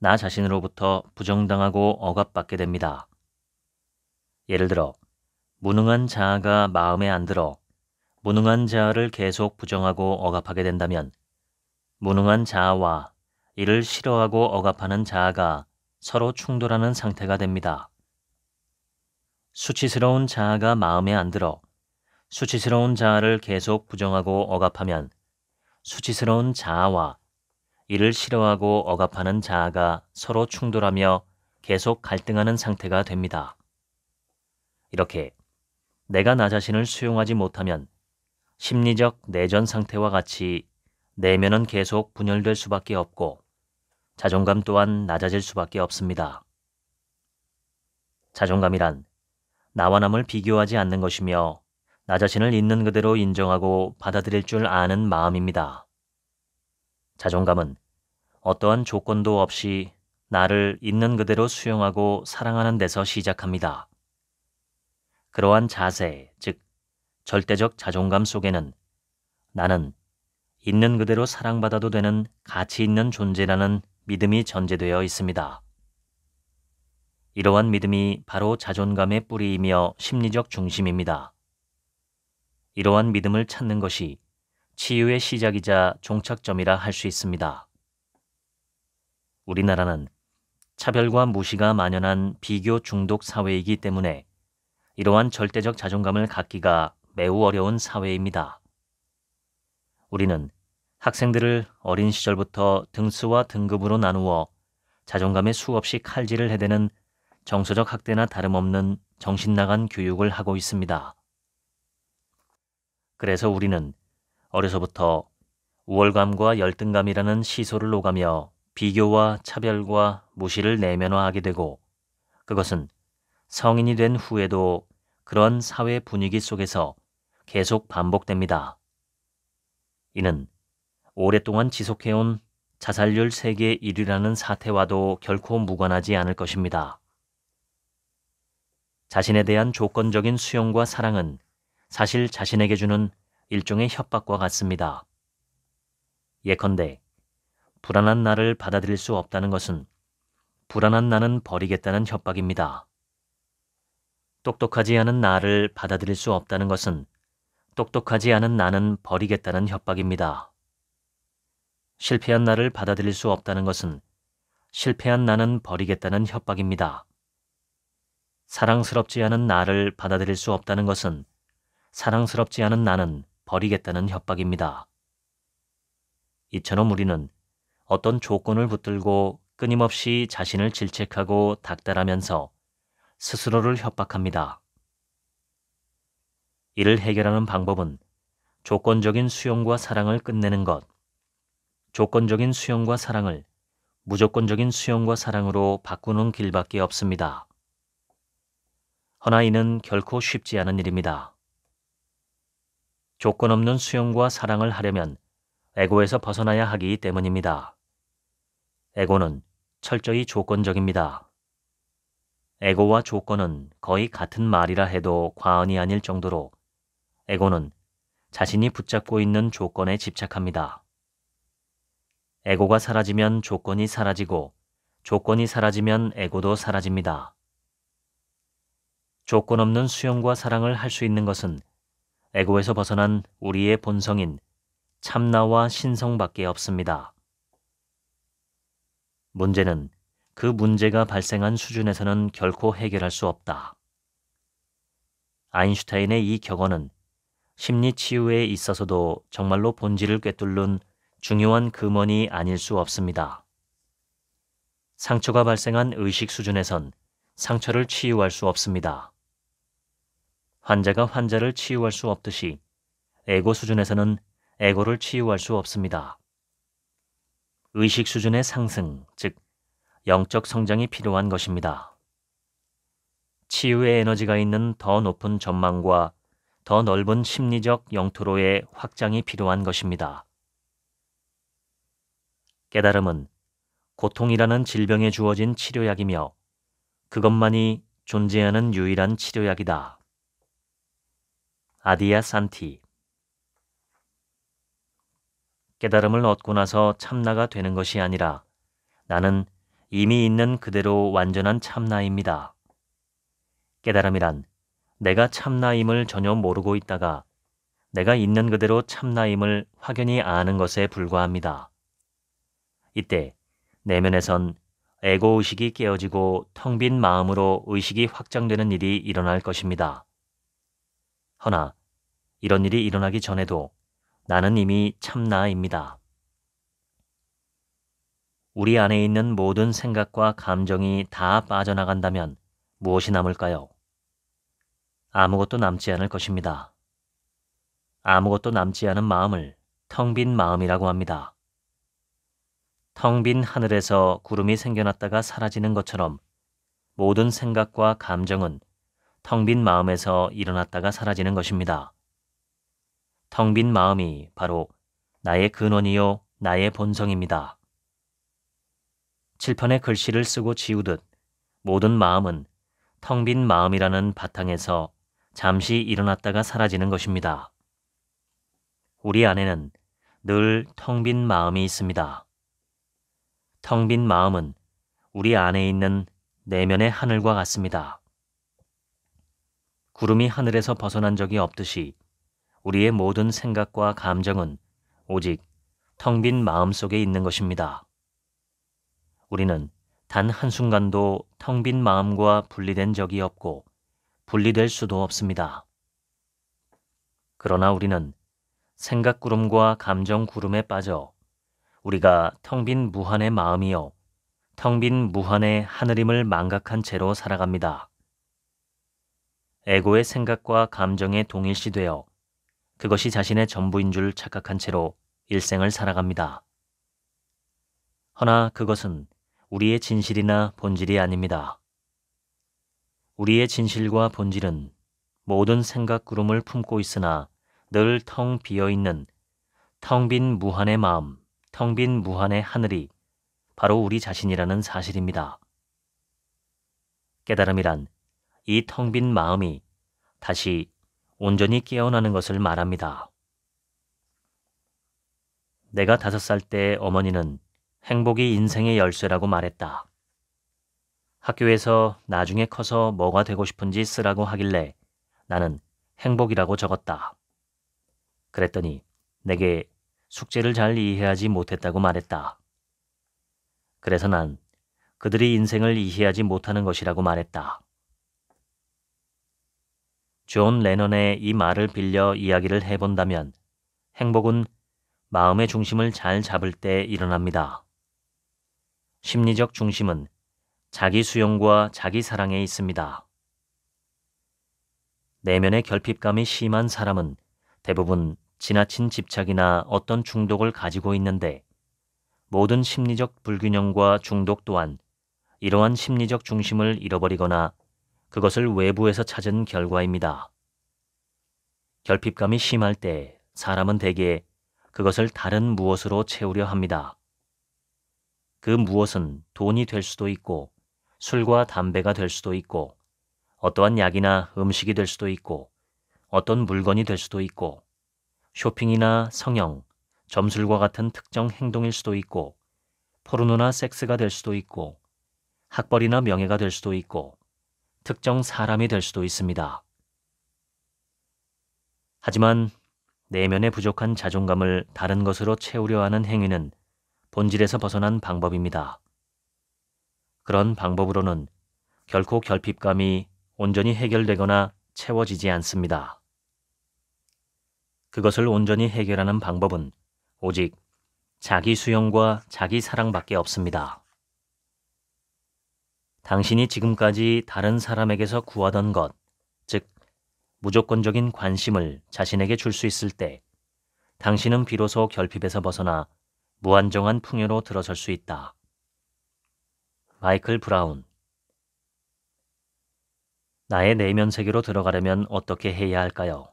나 자신으로부터 부정당하고 억압받게 됩니다. 예를 들어 무능한 자아가 마음에 안 들어 무능한 자아를 계속 부정하고 억압하게 된다면 무능한 자아와 이를 싫어하고 억압하는 자아가 서로 충돌하는 상태가 됩니다. 수치스러운 자아가 마음에 안 들어 수치스러운 자아를 계속 부정하고 억압하면 수치스러운 자아와 이를 싫어하고 억압하는 자아가 서로 충돌하며 계속 갈등하는 상태가 됩니다. 이렇게 내가 나 자신을 수용하지 못하면 심리적 내전 상태와 같이 내면은 계속 분열될 수밖에 없고 자존감 또한 낮아질 수밖에 없습니다. 자존감이란 나와 남을 비교하지 않는 것이며 나 자신을 있는 그대로 인정하고 받아들일 줄 아는 마음입니다. 자존감은 어떠한 조건도 없이 나를 있는 그대로 수용하고 사랑하는 데서 시작합니다. 그러한 자세, 즉 절대적 자존감 속에는 나는 있는 그대로 사랑받아도 되는 가치 있는 존재라는 믿음이 전제되어 있습니다. 이러한 믿음이 바로 자존감의 뿌리이며 심리적 중심입니다. 이러한 믿음을 찾는 것이 치유의 시작이자 종착점이라 할 수 있습니다. 우리나라는 차별과 무시가 만연한 비교 중독 사회이기 때문에 이러한 절대적 자존감을 갖기가 매우 어려운 사회입니다. 우리는 학생들을 어린 시절부터 등수와 등급으로 나누어 자존감에 수없이 칼질을 해대는 정서적 학대나 다름없는 정신나간 교육을 하고 있습니다. 그래서 우리는 어려서부터 우월감과 열등감이라는 시소를 오가며 비교와 차별과 무시를 내면화하게 되고 그것은 성인이 된 후에도 그런 사회 분위기 속에서 계속 반복됩니다. 이는 오랫동안 지속해온 자살률 세계 1위라는 사태와도 결코 무관하지 않을 것입니다. 자신에 대한 조건적인 수용과 사랑은 사실 자신에게 주는 일종의 협박과 같습니다. 예컨대, 불안한 나를 받아들일 수 없다는 것은 불안한 나는 버리겠다는 협박입니다. 똑똑하지 않은 나를 받아들일 수 없다는 것은 똑똑하지 않은 나는 버리겠다는 협박입니다. 실패한 나를 받아들일 수 없다는 것은 실패한 나는 버리겠다는 협박입니다. 사랑스럽지 않은 나를 받아들일 수 없다는 것은 사랑스럽지 않은 나는 버리겠다는 협박입니다. 이처럼 우리는 어떤 조건을 붙들고 끊임없이 자신을 질책하고 닥달하면서 스스로를 협박합니다. 이를 해결하는 방법은 조건적인 수용과 사랑을 끝내는 것, 조건적인 수용과 사랑을 무조건적인 수용과 사랑으로 바꾸는 길밖에 없습니다. 허나 이는 결코 쉽지 않은 일입니다. 조건 없는 수용과 사랑을 하려면 에고에서 벗어나야 하기 때문입니다. 에고는 철저히 조건적입니다. 에고와 조건은 거의 같은 말이라 해도 과언이 아닐 정도로 에고는 자신이 붙잡고 있는 조건에 집착합니다. 에고가 사라지면 조건이 사라지고 조건이 사라지면 에고도 사라집니다. 조건 없는 수용과 사랑을 할 수 있는 것은 에고에서 벗어난 우리의 본성인 참나와 신성밖에 없습니다. 문제는 그 문제가 발생한 수준에서는 결코 해결할 수 없다. 아인슈타인의 이 격언은 심리 치유에 있어서도 정말로 본질을 꿰뚫는 중요한 금원이 아닐 수 없습니다. 상처가 발생한 의식 수준에선 상처를 치유할 수 없습니다. 환자가 환자를 치유할 수 없듯이 에고 수준에서는 에고를 치유할 수 없습니다. 의식 수준의 상승, 즉 영적 성장이 필요한 것입니다. 치유의 에너지가 있는 더 높은 전망과 더 넓은 심리적 영토로의 확장이 필요한 것입니다. 깨달음은 고통이라는 질병에 주어진 치료약이며 그것만이 존재하는 유일한 치료약이다. 아디아 산티 깨달음을 얻고 나서 참나가 되는 것이 아니라 나는 이미 있는 그대로 완전한 참나입니다. 깨달음이란 내가 참나임을 전혀 모르고 있다가 내가 있는 그대로 참나임을 확연히 아는 것에 불과합니다. 이때 내면에선 에고의식이 깨어지고 텅 빈 마음으로 의식이 확장되는 일이 일어날 것입니다. 허나 이런 일이 일어나기 전에도 나는 이미 참나입니다. 우리 안에 있는 모든 생각과 감정이 다 빠져나간다면 무엇이 남을까요? 아무것도 남지 않을 것입니다. 아무것도 남지 않은 마음을 텅 빈 마음이라고 합니다. 텅 빈 하늘에서 구름이 생겨났다가 사라지는 것처럼 모든 생각과 감정은 텅 빈 마음에서 일어났다가 사라지는 것입니다. 텅 빈 마음이 바로 나의 근원이요, 나의 본성입니다. 칠판에 글씨를 쓰고 지우듯 모든 마음은 텅 빈 마음이라는 바탕에서 잠시 일어났다가 사라지는 것입니다. 우리 안에는 늘 텅 빈 마음이 있습니다. 텅 빈 마음은 우리 안에 있는 내면의 하늘과 같습니다. 구름이 하늘에서 벗어난 적이 없듯이 우리의 모든 생각과 감정은 오직 텅 빈 마음 속에 있는 것입니다. 우리는 단 한순간도 텅 빈 마음과 분리된 적이 없고 분리될 수도 없습니다. 그러나 우리는 생각구름과 감정구름에 빠져 우리가 텅 빈 무한의 마음이요. 텅빈 무한의 하늘임을 망각한 채로 살아갑니다. 에고의 생각과 감정에 동일시되어 그것이 자신의 전부인 줄 착각한 채로 일생을 살아갑니다. 허나 그것은 우리의 진실이나 본질이 아닙니다. 우리의 진실과 본질은 모든 생각 구름을 품고 있으나 늘 텅 비어 있는 텅 빈 무한의 마음, 텅 빈 무한의 하늘이 바로 우리 자신이라는 사실입니다. 깨달음이란 이 텅 빈 마음이 다시 온전히 깨어나는 것을 말합니다. 내가 다섯 살 때 어머니는 행복이 인생의 열쇠라고 말했다. 학교에서 나중에 커서 뭐가 되고 싶은지 쓰라고 하길래 나는 행복이라고 적었다. 그랬더니 내게 숙제를 잘 이해하지 못했다고 말했다. 그래서 난 그들이 인생을 이해하지 못하는 것이라고 말했다. 존 레넌의 이 말을 빌려 이야기를 해본다면 행복은 마음의 중심을 잘 잡을 때 일어납니다. 심리적 중심은 자기 수용과 자기 사랑에 있습니다. 내면의 결핍감이 심한 사람은 대부분 지나친 집착이나 어떤 중독을 가지고 있는데 모든 심리적 불균형과 중독 또한 이러한 심리적 중심을 잃어버리거나 그것을 외부에서 찾은 결과입니다. 결핍감이 심할 때 사람은 대개 그것을 다른 무엇으로 채우려 합니다. 그 무엇은 돈이 될 수도 있고 술과 담배가 될 수도 있고 어떠한 약이나 음식이 될 수도 있고 어떤 물건이 될 수도 있고 쇼핑이나 성형, 점술과 같은 특정 행동일 수도 있고 포르노나 섹스가 될 수도 있고 학벌이나 명예가 될 수도 있고 특정 사람이 될 수도 있습니다. 하지만 내면의 부족한 자존감을 다른 것으로 채우려 하는 행위는 본질에서 벗어난 방법입니다. 그런 방법으로는 결코 결핍감이 온전히 해결되거나 채워지지 않습니다. 그것을 온전히 해결하는 방법은 오직 자기 수용과 자기 사랑밖에 없습니다. 당신이 지금까지 다른 사람에게서 구하던 것, 즉, 무조건적인 관심을 자신에게 줄 수 있을 때, 당신은 비로소 결핍에서 벗어나 무한정한 풍요로 들어설 수 있다. 마이클 브라운 나의 내면 세계로 들어가려면 어떻게 해야 할까요?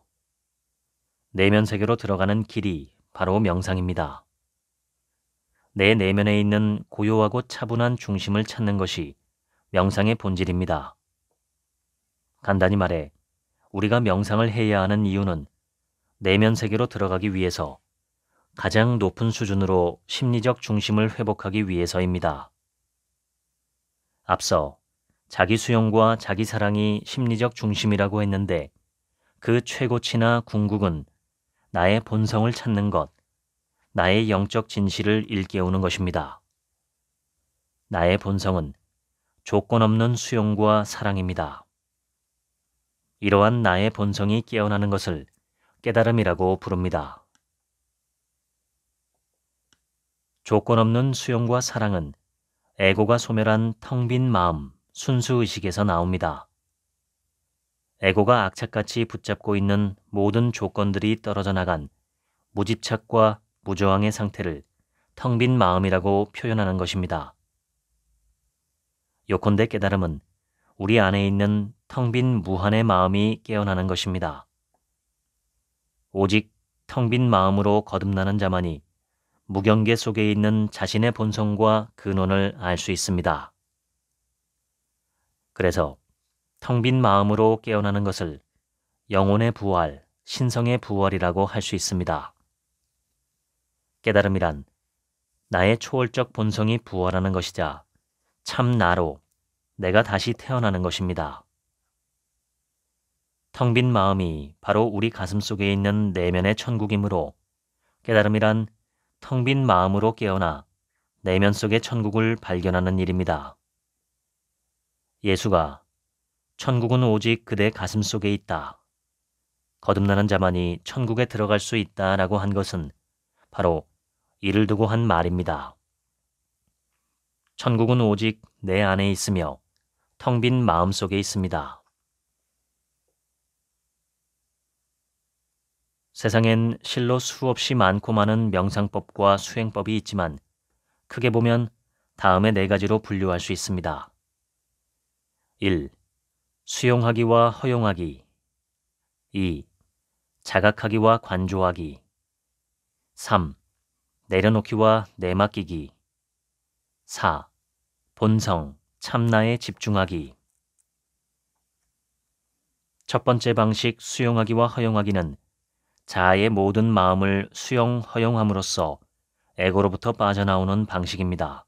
내면 세계로 들어가는 길이 바로 명상입니다. 내 내면에 있는 고요하고 차분한 중심을 찾는 것이 명상의 본질입니다. 간단히 말해, 우리가 명상을 해야 하는 이유는 내면 세계로 들어가기 위해서 가장 높은 수준으로 심리적 중심을 회복하기 위해서입니다. 앞서 자기 수용과 자기 사랑이 심리적 중심이라고 했는데 그 최고치나 궁극은 나의 본성을 찾는 것, 나의 영적 진실을 일깨우는 것입니다. 나의 본성은 조건 없는 수용과 사랑입니다. 이러한 나의 본성이 깨어나는 것을 깨달음이라고 부릅니다. 조건 없는 수용과 사랑은 에고가 소멸한 텅 빈 마음, 순수의식에서 나옵니다. 에고가 악착같이 붙잡고 있는 모든 조건들이 떨어져 나간 무집착과 무저항의 상태를 텅 빈 마음이라고 표현하는 것입니다. 요컨대 깨달음은 우리 안에 있는 텅 빈 무한의 마음이 깨어나는 것입니다. 오직 텅 빈 마음으로 거듭나는 자만이 무경계 속에 있는 자신의 본성과 근원을 알 수 있습니다. 그래서 텅 빈 마음으로 깨어나는 것을 영혼의 부활, 신성의 부활이라고 할 수 있습니다. 깨달음이란 나의 초월적 본성이 부활하는 것이자 참 나로 내가 다시 태어나는 것입니다. 텅 빈 마음이 바로 우리 가슴 속에 있는 내면의 천국이므로 깨달음이란 텅빈 마음으로 깨어나 내면 속의 천국을 발견하는 일입니다. 예수가 천국은 오직 그대 가슴 속에 있다. 거듭나는 자만이 천국에 들어갈 수 있다라고 한 것은 바로 이를 두고 한 말입니다. 천국은 오직 내 안에 있으며 텅 빈 마음 속에 있습니다. 세상엔 실로 수없이 많고 많은 명상법과 수행법이 있지만 크게 보면 다음의 네 가지로 분류할 수 있습니다. 1. 수용하기와 허용하기 2. 자각하기와 관조하기 3. 내려놓기와 내맡기기 4. 본성, 참나에 집중하기 첫 번째 방식 수용하기와 허용하기는 자아의 모든 마음을 수용 허용함으로써 에고로부터 빠져나오는 방식입니다.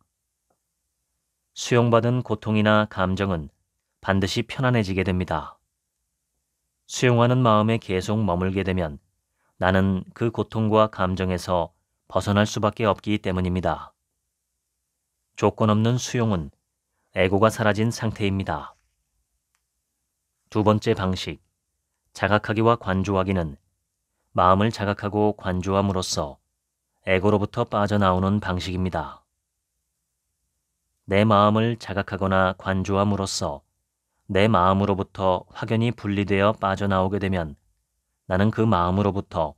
수용받은 고통이나 감정은 반드시 편안해지게 됩니다. 수용하는 마음에 계속 머물게 되면 나는 그 고통과 감정에서 벗어날 수밖에 없기 때문입니다. 조건 없는 수용은 에고가 사라진 상태입니다. 두 번째 방식, 자각하기와 관조하기는 마음을 자각하고 관조함으로써 에고로부터 빠져나오는 방식입니다. 내 마음을 자각하거나 관조함으로써 내 마음으로부터 확연히 분리되어 빠져나오게 되면 나는 그 마음으로부터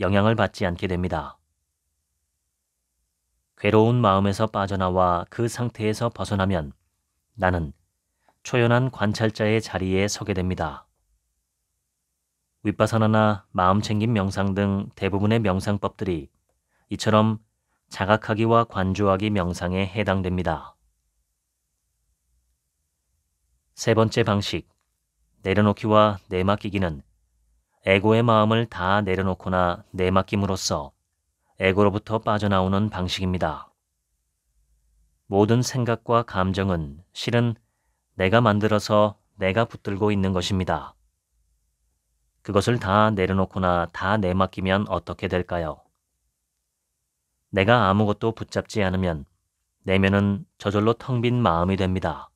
영향을 받지 않게 됩니다. 괴로운 마음에서 빠져나와 그 상태에서 벗어나면 나는 초연한 관찰자의 자리에 서게 됩니다. 윗바사나나 마음챙김 명상 등 대부분의 명상법들이 이처럼 자각하기와 관조하기 명상에 해당됩니다. 세 번째 방식, 내려놓기와 내맡기기는 에고의 마음을 다 내려놓거나 내맡김으로써 에고로부터 빠져나오는 방식입니다. 모든 생각과 감정은 실은 내가 만들어서 내가 붙들고 있는 것입니다. 그것을 다 내려놓거나 다 내맡기면 어떻게 될까요? 내가 아무것도 붙잡지 않으면 내면은 저절로 텅 빈 마음이 됩니다.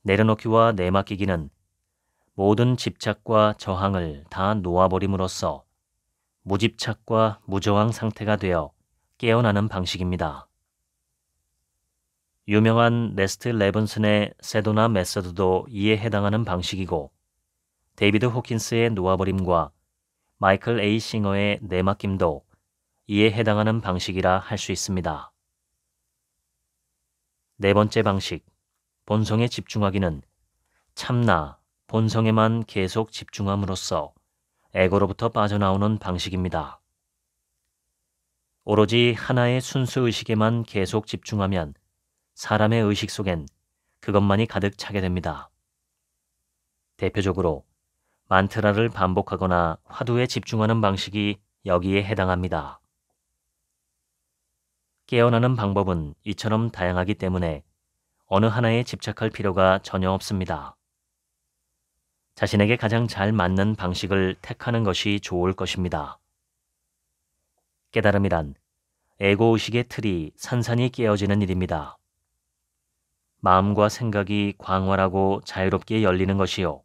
내려놓기와 내맡기기는 모든 집착과 저항을 다 놓아버림으로써 무집착과 무저항 상태가 되어 깨어나는 방식입니다. 유명한 레스트 레븐슨의 세도나 메서드도 이에 해당하는 방식이고 데이비드 호킨스의 놓아버림과 마이클 A. 싱어의 내맡김도 이에 해당하는 방식이라 할 수 있습니다. 네 번째 방식, 본성에 집중하기는 참나, 본성에만 계속 집중함으로써 에고로부터 빠져나오는 방식입니다. 오로지 하나의 순수 의식에만 계속 집중하면 사람의 의식 속엔 그것만이 가득 차게 됩니다. 대표적으로 만트라를 반복하거나 화두에 집중하는 방식이 여기에 해당합니다. 깨어나는 방법은 이처럼 다양하기 때문에 어느 하나에 집착할 필요가 전혀 없습니다. 자신에게 가장 잘 맞는 방식을 택하는 것이 좋을 것입니다. 깨달음이란 에고의식의 틀이 산산이 깨어지는 일입니다. 마음과 생각이 광활하고 자유롭게 열리는 것이요.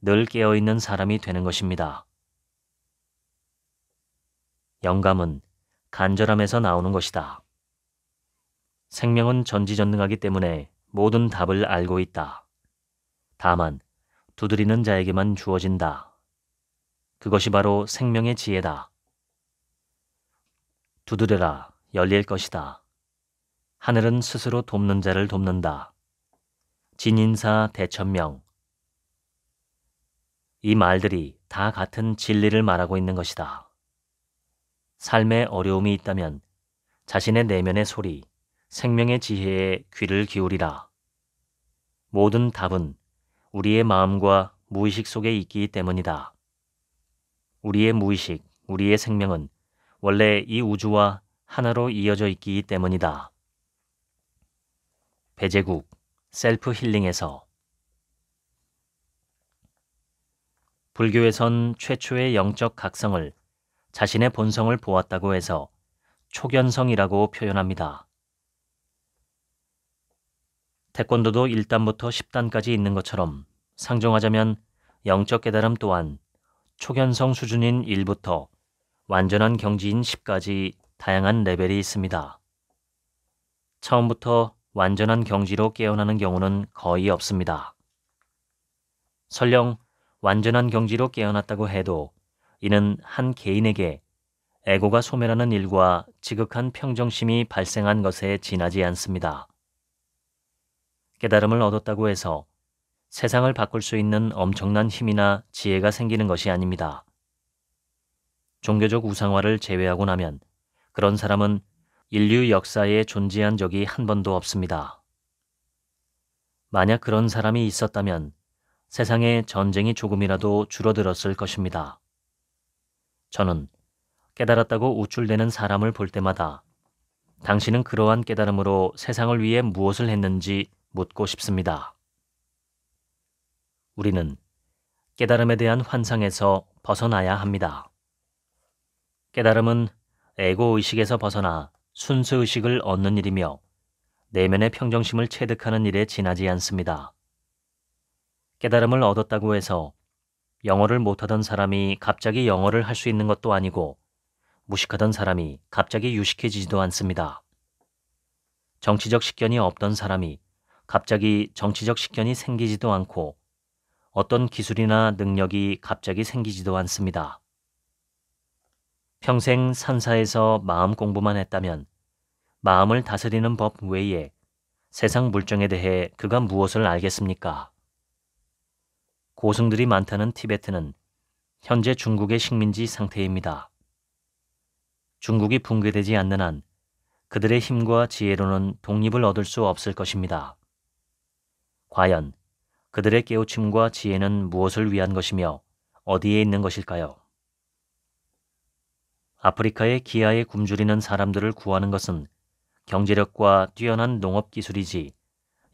늘 깨어있는 사람이 되는 것입니다. 영감은 간절함에서 나오는 것이다. 생명은 전지전능하기 때문에 모든 답을 알고 있다. 다만 두드리는 자에게만 주어진다. 그것이 바로 생명의 지혜다. 두드려라 열릴 것이다. 하늘은 스스로 돕는 자를 돕는다. 진인사 대천명 이 말들이 다 같은 진리를 말하고 있는 것이다. 삶에 어려움이 있다면 자신의 내면의 소리, 생명의 지혜에 귀를 기울이라. 모든 답은 우리의 마음과 무의식 속에 있기 때문이다. 우리의 무의식, 우리의 생명은 원래 이 우주와 하나로 이어져 있기 때문이다. 배제국, 셀프 힐링에서 불교에선 최초의 영적 각성을 자신의 본성을 보았다고 해서 초견성이라고 표현합니다. 태권도도 1단부터 10단까지 있는 것처럼 상정하자면 영적 깨달음 또한 초견성 수준인 1부터 완전한 경지인 10까지 다양한 레벨이 있습니다. 처음부터 완전한 경지로 깨어나는 경우는 거의 없습니다. 설령 완전한 경지로 깨어났다고 해도 이는 한 개인에게 에고가 소멸하는 일과 지극한 평정심이 발생한 것에 지나지 않습니다. 깨달음을 얻었다고 해서 세상을 바꿀 수 있는 엄청난 힘이나 지혜가 생기는 것이 아닙니다. 종교적 우상화를 제외하고 나면 그런 사람은 인류 역사에 존재한 적이 한 번도 없습니다. 만약 그런 사람이 있었다면 세상에 전쟁이 조금이라도 줄어들었을 것입니다. 저는 깨달았다고 우쭐대는 사람을 볼 때마다 당신은 그러한 깨달음으로 세상을 위해 무엇을 했는지 묻고 싶습니다. 우리는 깨달음에 대한 환상에서 벗어나야 합니다. 깨달음은 에고의식에서 벗어나 순수의식을 얻는 일이며 내면의 평정심을 체득하는 일에 지나지 않습니다. 깨달음을 얻었다고 해서 영어를 못하던 사람이 갑자기 영어를 할 수 있는 것도 아니고 무식하던 사람이 갑자기 유식해지지도 않습니다. 정치적 식견이 없던 사람이 갑자기 정치적 식견이 생기지도 않고 어떤 기술이나 능력이 갑자기 생기지도 않습니다. 평생 산사에서 마음 공부만 했다면 마음을 다스리는 법 외에 세상 물정에 대해 그가 무엇을 알겠습니까? 고승들이 많다는 티베트는 현재 중국의 식민지 상태입니다. 중국이 붕괴되지 않는 한 그들의 힘과 지혜로는 독립을 얻을 수 없을 것입니다. 과연 그들의 깨우침과 지혜는 무엇을 위한 것이며 어디에 있는 것일까요? 아프리카의 기아에 굶주리는 사람들을 구하는 것은 경제력과 뛰어난 농업 기술이지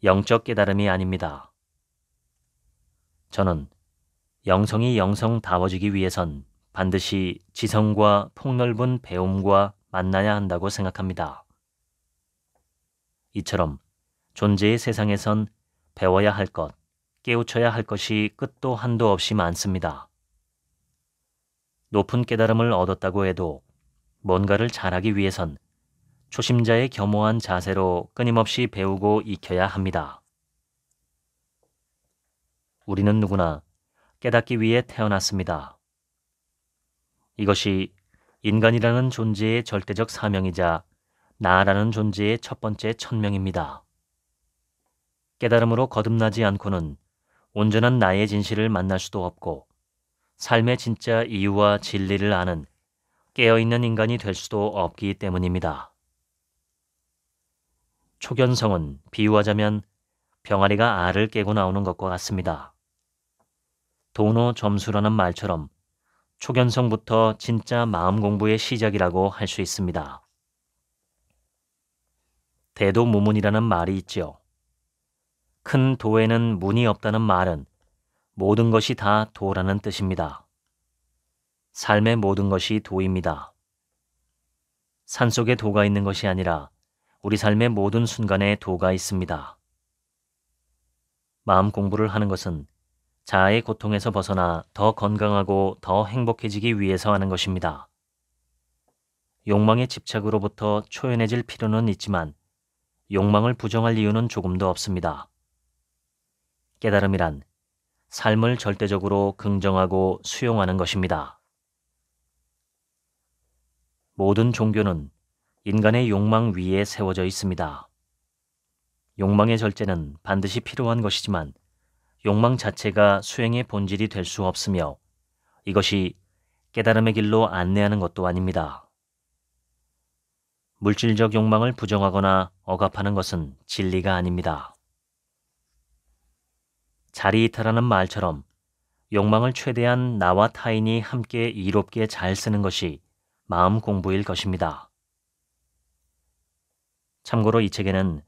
영적 깨달음이 아닙니다. 저는 영성이 영성다워지기 위해선 반드시 지성과 폭넓은 배움과 만나야 한다고 생각합니다. 이처럼 존재의 세상에선 배워야 할 것, 깨우쳐야 할 것이 끝도 한도 없이 많습니다. 높은 깨달음을 얻었다고 해도 뭔가를 잘하기 위해선 초심자의 겸허한 자세로 끊임없이 배우고 익혀야 합니다. 우리는 누구나 깨닫기 위해 태어났습니다. 이것이 인간이라는 존재의 절대적 사명이자 나라는 존재의 첫 번째 천명입니다. 깨달음으로 거듭나지 않고는 온전한 나의 진실을 만날 수도 없고 삶의 진짜 이유와 진리를 아는 깨어있는 인간이 될 수도 없기 때문입니다. 초견성은 비유하자면 병아리가 알을 깨고 나오는 것과 같습니다. 도노 점수라는 말처럼 초견성부터 진짜 마음 공부의 시작이라고 할 수 있습니다. 대도무문이라는 말이 있지요. 큰 도에는 문이 없다는 말은 모든 것이 다 도라는 뜻입니다. 삶의 모든 것이 도입니다. 산 속에 도가 있는 것이 아니라 우리 삶의 모든 순간에 도가 있습니다. 마음 공부를 하는 것은 자아의 고통에서 벗어나 더 건강하고 더 행복해지기 위해서 하는 것입니다. 욕망의 집착으로부터 초연해질 필요는 있지만 욕망을 부정할 이유는 조금도 없습니다. 깨달음이란 삶을 절대적으로 긍정하고 수용하는 것입니다. 모든 종교는 인간의 욕망 위에 세워져 있습니다. 욕망의 절제는 반드시 필요한 것이지만 욕망 자체가 수행의 본질이 될 수 없으며 이것이 깨달음의 길로 안내하는 것도 아닙니다. 물질적 욕망을 부정하거나 억압하는 것은 진리가 아닙니다. 자리 이탈하는 말처럼 욕망을 최대한 나와 타인이 함께 이롭게 잘 쓰는 것이 마음 공부일 것입니다. 참고로 이 책에는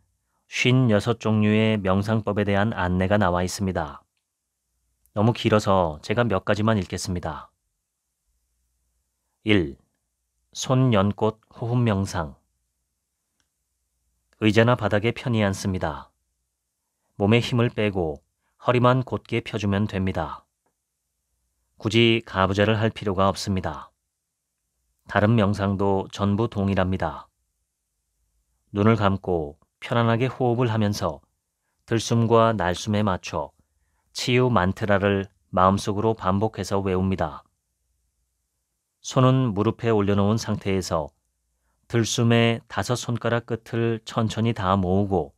56 종류의 명상법에 대한 안내가 나와 있습니다. 너무 길어서 제가 몇 가지만 읽겠습니다. 1. 손연꽃 호흡 명상. 의자나 바닥에 편히 앉습니다. 몸에 힘을 빼고 허리만 곧게 펴주면 됩니다. 굳이 가부좌를 할 필요가 없습니다. 다른 명상도 전부 동일합니다. 눈을 감고 편안하게 호흡을 하면서 들숨과 날숨에 맞춰 치유 만트라를 마음속으로 반복해서 외웁니다. 손은 무릎에 올려놓은 상태에서 들숨에 다섯 손가락 끝을 천천히 다 모으고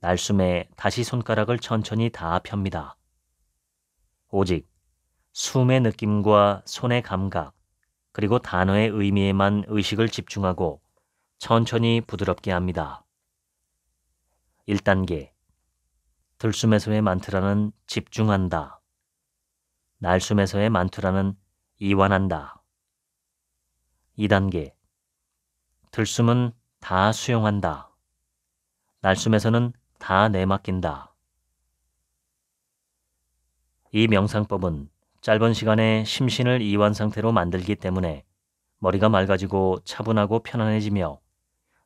날숨에 다시 손가락을 천천히 다 펴니다. 오직 숨의 느낌과 손의 감각, 그리고 단어의 의미에만 의식을 집중하고 천천히 부드럽게 합니다. 1단계 들숨에서의 만투라는 집중한다. 날숨에서의 만투라는 이완한다. 2단계 들숨은 다 수용한다. 날숨에서는 다 내맡긴다. 이 명상법은 짧은 시간에 심신을 이완 상태로 만들기 때문에 머리가 맑아지고 차분하고 편안해지며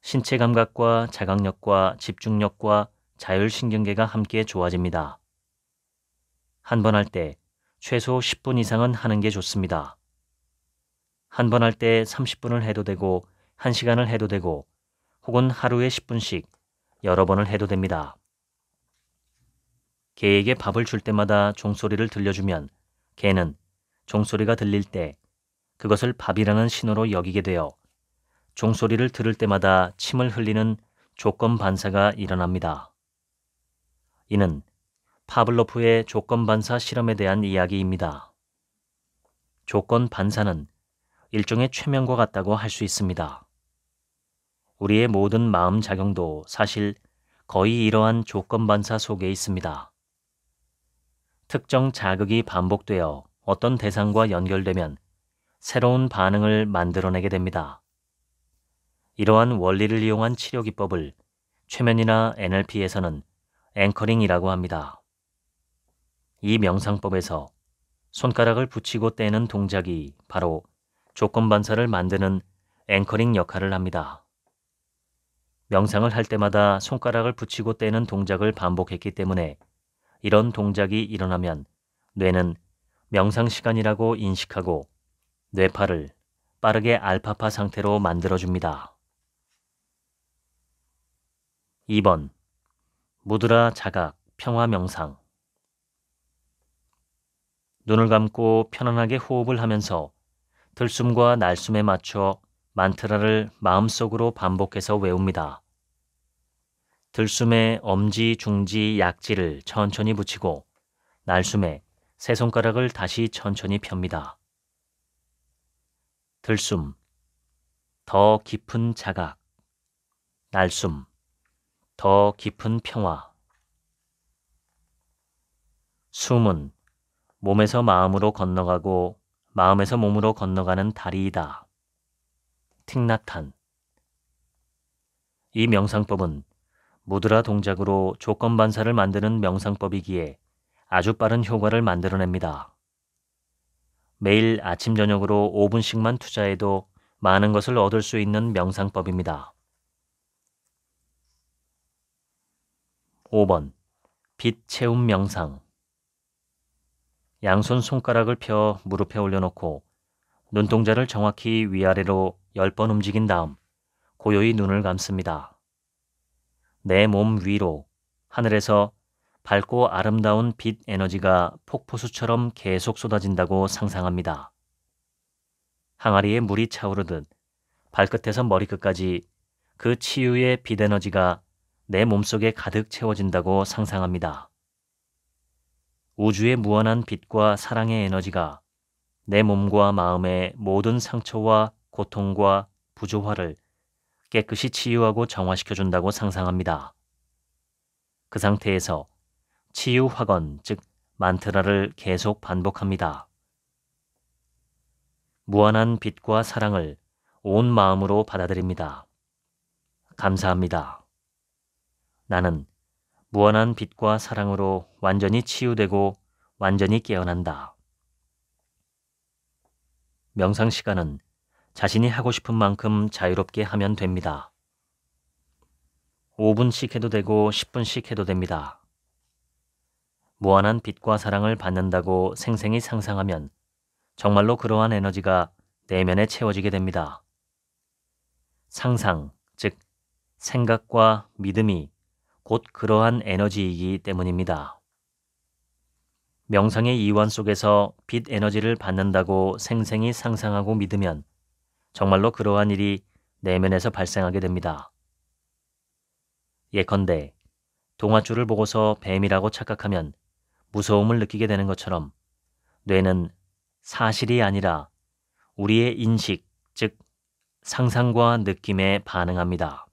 신체 감각과 자각력과 집중력과 자율신경계가 함께 좋아집니다. 한 번 할 때 최소 10분 이상은 하는 게 좋습니다. 한 번 할 때 30분을 해도 되고 1시간을 해도 되고 혹은 하루에 10분씩 여러 번을 해도 됩니다. 개에게 밥을 줄 때마다 종소리를 들려주면 개는 종소리가 들릴 때 그것을 밥이라는 신호로 여기게 되어 종소리를 들을 때마다 침을 흘리는 조건 반사가 일어납니다. 이는 파블로프의 조건 반사 실험에 대한 이야기입니다. 조건 반사는 일종의 최면과 같다고 할 수 있습니다. 우리의 모든 마음 작용도 사실 거의 이러한 조건 반사 속에 있습니다. 특정 자극이 반복되어 어떤 대상과 연결되면 새로운 반응을 만들어내게 됩니다. 이러한 원리를 이용한 치료 기법을 최면이나 NLP에서는 앵커링이라고 합니다. 이 명상법에서 손가락을 붙이고 떼는 동작이 바로 조건 반사를 만드는 앵커링 역할을 합니다. 명상을 할 때마다 손가락을 붙이고 떼는 동작을 반복했기 때문에 이런 동작이 일어나면 뇌는 명상 시간이라고 인식하고 뇌파를 빠르게 알파파 상태로 만들어줍니다. 2번 무드라 자각 평화 명상 눈을 감고 편안하게 호흡을 하면서 들숨과 날숨에 맞춰 만트라를 마음속으로 반복해서 외웁니다. 들숨에 엄지, 중지, 약지를 천천히 붙이고 날숨에 세 손가락을 다시 천천히 펴니다 들숨, 더 깊은 자각, 날숨, 더 깊은 평화. 숨은 몸에서 마음으로 건너가고 마음에서 몸으로 건너가는 다리이다. 틱낙탄이 명상법은 무드라 동작으로 조건 반사를 만드는 명상법이기에 아주 빠른 효과를 만들어냅니다. 매일 아침 저녁으로 5분씩만 투자해도 많은 것을 얻을 수 있는 명상법입니다. 5번 빛 채움 명상 양손 손가락을 펴 무릎에 올려놓고 눈동자를 정확히 위아래로 10번 움직인 다음 고요히 눈을 감습니다. 내 몸 위로 하늘에서 밝고 아름다운 빛 에너지가 폭포수처럼 계속 쏟아진다고 상상합니다. 항아리에 물이 차오르듯 발끝에서 머리끝까지 그 치유의 빛 에너지가 내 몸속에 가득 채워진다고 상상합니다. 우주의 무한한 빛과 사랑의 에너지가 내 몸과 마음의 모든 상처와 고통과 부조화를 깨끗이 치유하고 정화시켜준다고 상상합니다. 그 상태에서 치유 확언, 즉 만트라를 계속 반복합니다. 무한한 빛과 사랑을 온 마음으로 받아들입니다. 감사합니다. 나는 무한한 빛과 사랑으로 완전히 치유되고 완전히 깨어난다. 명상 시간은 자신이 하고 싶은 만큼 자유롭게 하면 됩니다. 5분씩 해도 되고 10분씩 해도 됩니다. 무한한 빛과 사랑을 받는다고 생생히 상상하면 정말로 그러한 에너지가 내면에 채워지게 됩니다. 상상, 즉 생각과 믿음이 곧 그러한 에너지이기 때문입니다. 명상의 이완 속에서 빛 에너지를 받는다고 생생히 상상하고 믿으면 정말로 그러한 일이 내면에서 발생하게 됩니다. 예컨대 동화줄을 보고서 뱀이라고 착각하면 무서움을 느끼게 되는 것처럼 뇌는 사실이 아니라 우리의 인식, 즉 상상과 느낌에 반응합니다.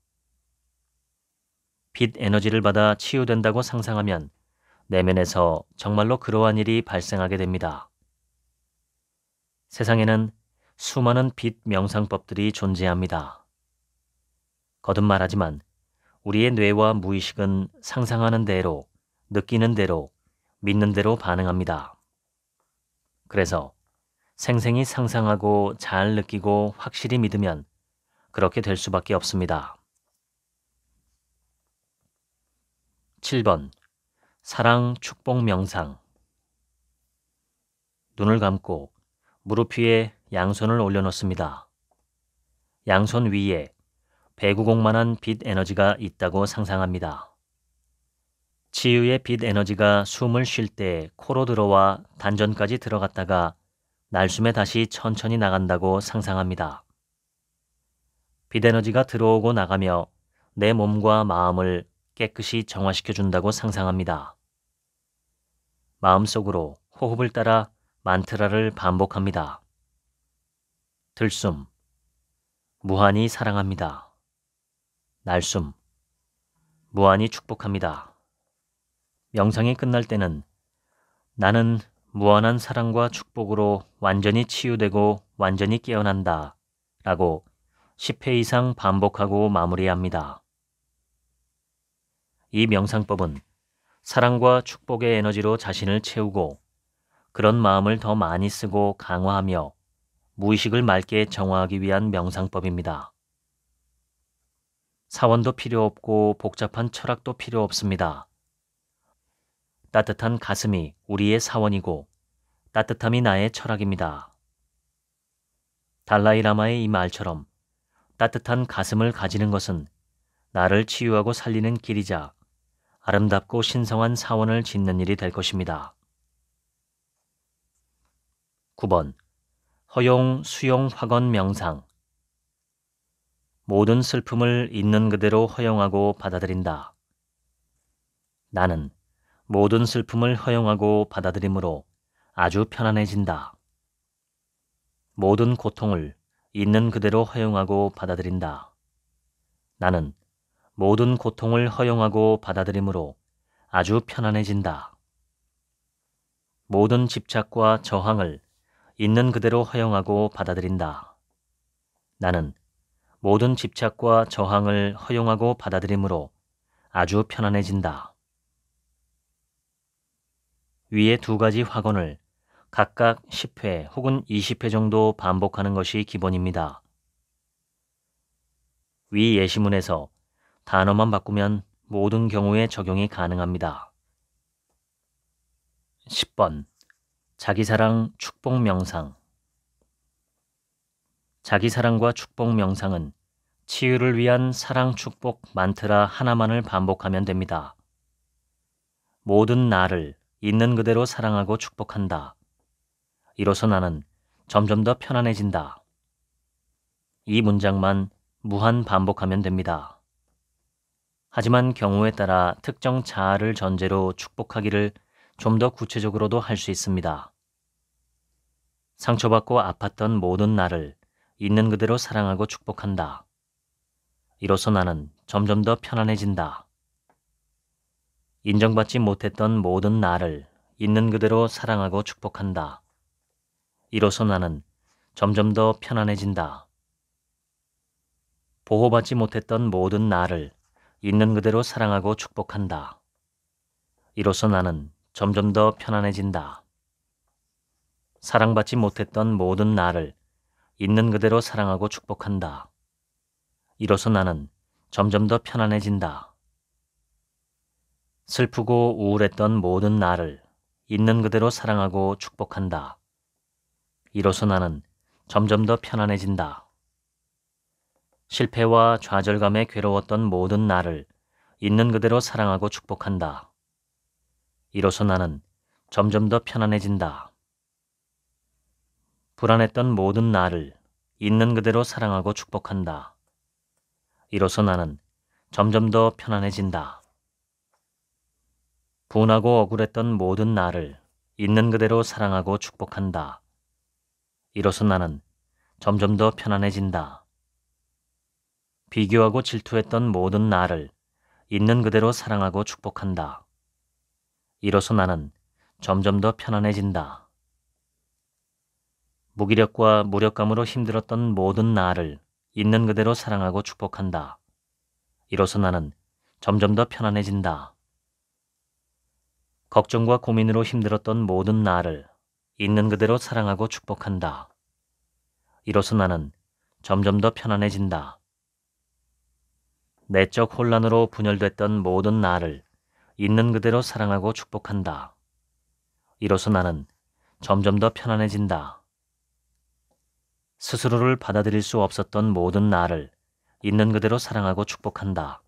빛 에너지를 받아 치유된다고 상상하면 내면에서 정말로 그러한 일이 발생하게 됩니다. 세상에는 수많은 빛 명상법들이 존재합니다. 거듭 말하지만 우리의 뇌와 무의식은 상상하는 대로, 느끼는 대로, 믿는 대로 반응합니다. 그래서 생생히 상상하고 잘 느끼고 확실히 믿으면 그렇게 될 수밖에 없습니다. 7번 사랑 축복 명상 눈을 감고 무릎 위에 양손을 올려놓습니다. 양손 위에 배구공만한 빛 에너지가 있다고 상상합니다. 치유의 빛 에너지가 숨을 쉴 때 코로 들어와 단전까지 들어갔다가 날숨에 다시 천천히 나간다고 상상합니다. 빛 에너지가 들어오고 나가며 내 몸과 마음을 깨끗이 정화시켜준다고 상상합니다. 마음속으로 호흡을 따라 만트라를 반복합니다. 들숨, 무한히 사랑합니다. 날숨, 무한히 축복합니다. 명상이 끝날 때는 나는 무한한 사랑과 축복으로 완전히 치유되고 완전히 깨어난다 라고 10회 이상 반복하고 마무리합니다. 이 명상법은 사랑과 축복의 에너지로 자신을 채우고 그런 마음을 더 많이 쓰고 강화하며 무의식을 맑게 정화하기 위한 명상법입니다. 사원도 필요 없고 복잡한 철학도 필요 없습니다. 따뜻한 가슴이 우리의 사원이고 따뜻함이 나의 철학입니다. 달라이라마의 이 말처럼 따뜻한 가슴을 가지는 것은 나를 치유하고 살리는 길이자 아름답고 신성한 사원을 짓는 일이 될 것입니다. 9번 허용 수용 화건 명상 모든 슬픔을 있는 그대로 허용하고 받아들인다. 나는 모든 슬픔을 허용하고 받아들이므로 아주 편안해진다. 모든 고통을 있는 그대로 허용하고 받아들인다. 나는 모든 고통을 허용하고 받아들임으로 아주 편안해진다. 모든 집착과 저항을 있는 그대로 허용하고 받아들인다. 나는 모든 집착과 저항을 허용하고 받아들임으로 아주 편안해진다. 위의 두 가지 확언을 각각 10회 혹은 20회 정도 반복하는 것이 기본입니다. 위 예시문에서 단어만 바꾸면 모든 경우에 적용이 가능합니다. 10번 자기사랑 축복명상 자기사랑과 축복명상은 치유를 위한 사랑 축복 만트라 하나만을 반복하면 됩니다. 모든 나를 있는 그대로 사랑하고 축복한다. 이로써 나는 점점 더 편안해진다. 이 문장만 무한 반복하면 됩니다. 하지만 경우에 따라 특정 자아를 전제로 축복하기를 좀 더 구체적으로도 할 수 있습니다. 상처받고 아팠던 모든 나를 있는 그대로 사랑하고 축복한다. 이로써 나는 점점 더 편안해진다. 인정받지 못했던 모든 나를 있는 그대로 사랑하고 축복한다. 이로써 나는 점점 더 편안해진다. 보호받지 못했던 모든 나를 있는 그대로 사랑하고 축복한다. 이로써 나는 점점 더 편안해진다. 사랑받지 못했던 모든 나를 있는 그대로 사랑하고 축복한다. 이로써 나는 점점 더 편안해진다. 슬프고 우울했던 모든 나를 있는 그대로 사랑하고 축복한다. 이로써 나는 점점 더 편안해진다. 실패와 좌절감에 괴로웠던 모든 나를 있는 그대로 사랑하고 축복한다. 이로써 나는 점점 더 편안해진다. 불안했던 모든 나를 있는 그대로 사랑하고 축복한다. 이로써 나는 점점 더 편안해진다. 분하고 억울했던 모든 나를 있는 그대로 사랑하고 축복한다. 이로써 나는 점점 더 편안해진다. 비교하고 질투했던 모든 나를 있는 그대로 사랑하고 축복한다. 이로써 나는 점점 더 편안해진다. 무기력과 무력감으로 힘들었던 모든 나를 있는 그대로 사랑하고 축복한다. 이로써 나는 점점 더 편안해진다. 걱정과 고민으로 힘들었던 모든 나를 있는 그대로 사랑하고 축복한다. 이로써 나는 점점 더 편안해진다. 내적 혼란으로 분열됐던 모든 나를 있는 그대로 사랑하고 축복한다. 이로써 나는 점점 더 편안해진다. 스스로를 받아들일 수 없었던 모든 나를 있는 그대로 사랑하고 축복한다.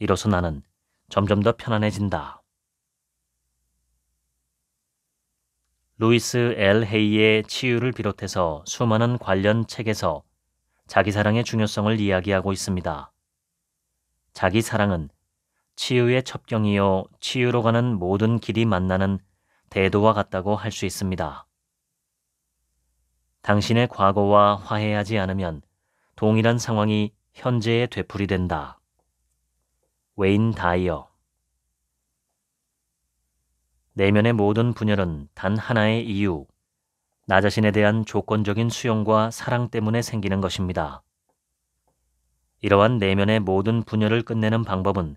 이로써 나는 점점 더 편안해진다. 루이스 엘 헤이의 치유를 비롯해서 수많은 관련 책에서 자기 사랑의 중요성을 이야기하고 있습니다. 자기 사랑은 치유의 첩경이요 치유로 가는 모든 길이 만나는 대도와 같다고 할 수 있습니다. 당신의 과거와 화해하지 않으면 동일한 상황이 현재에 되풀이된다. 웨인 다이어 내면의 모든 분열은 단 하나의 이유, 나 자신에 대한 조건적인 수용과 사랑 때문에 생기는 것입니다. 이러한 내면의 모든 분열을 끝내는 방법은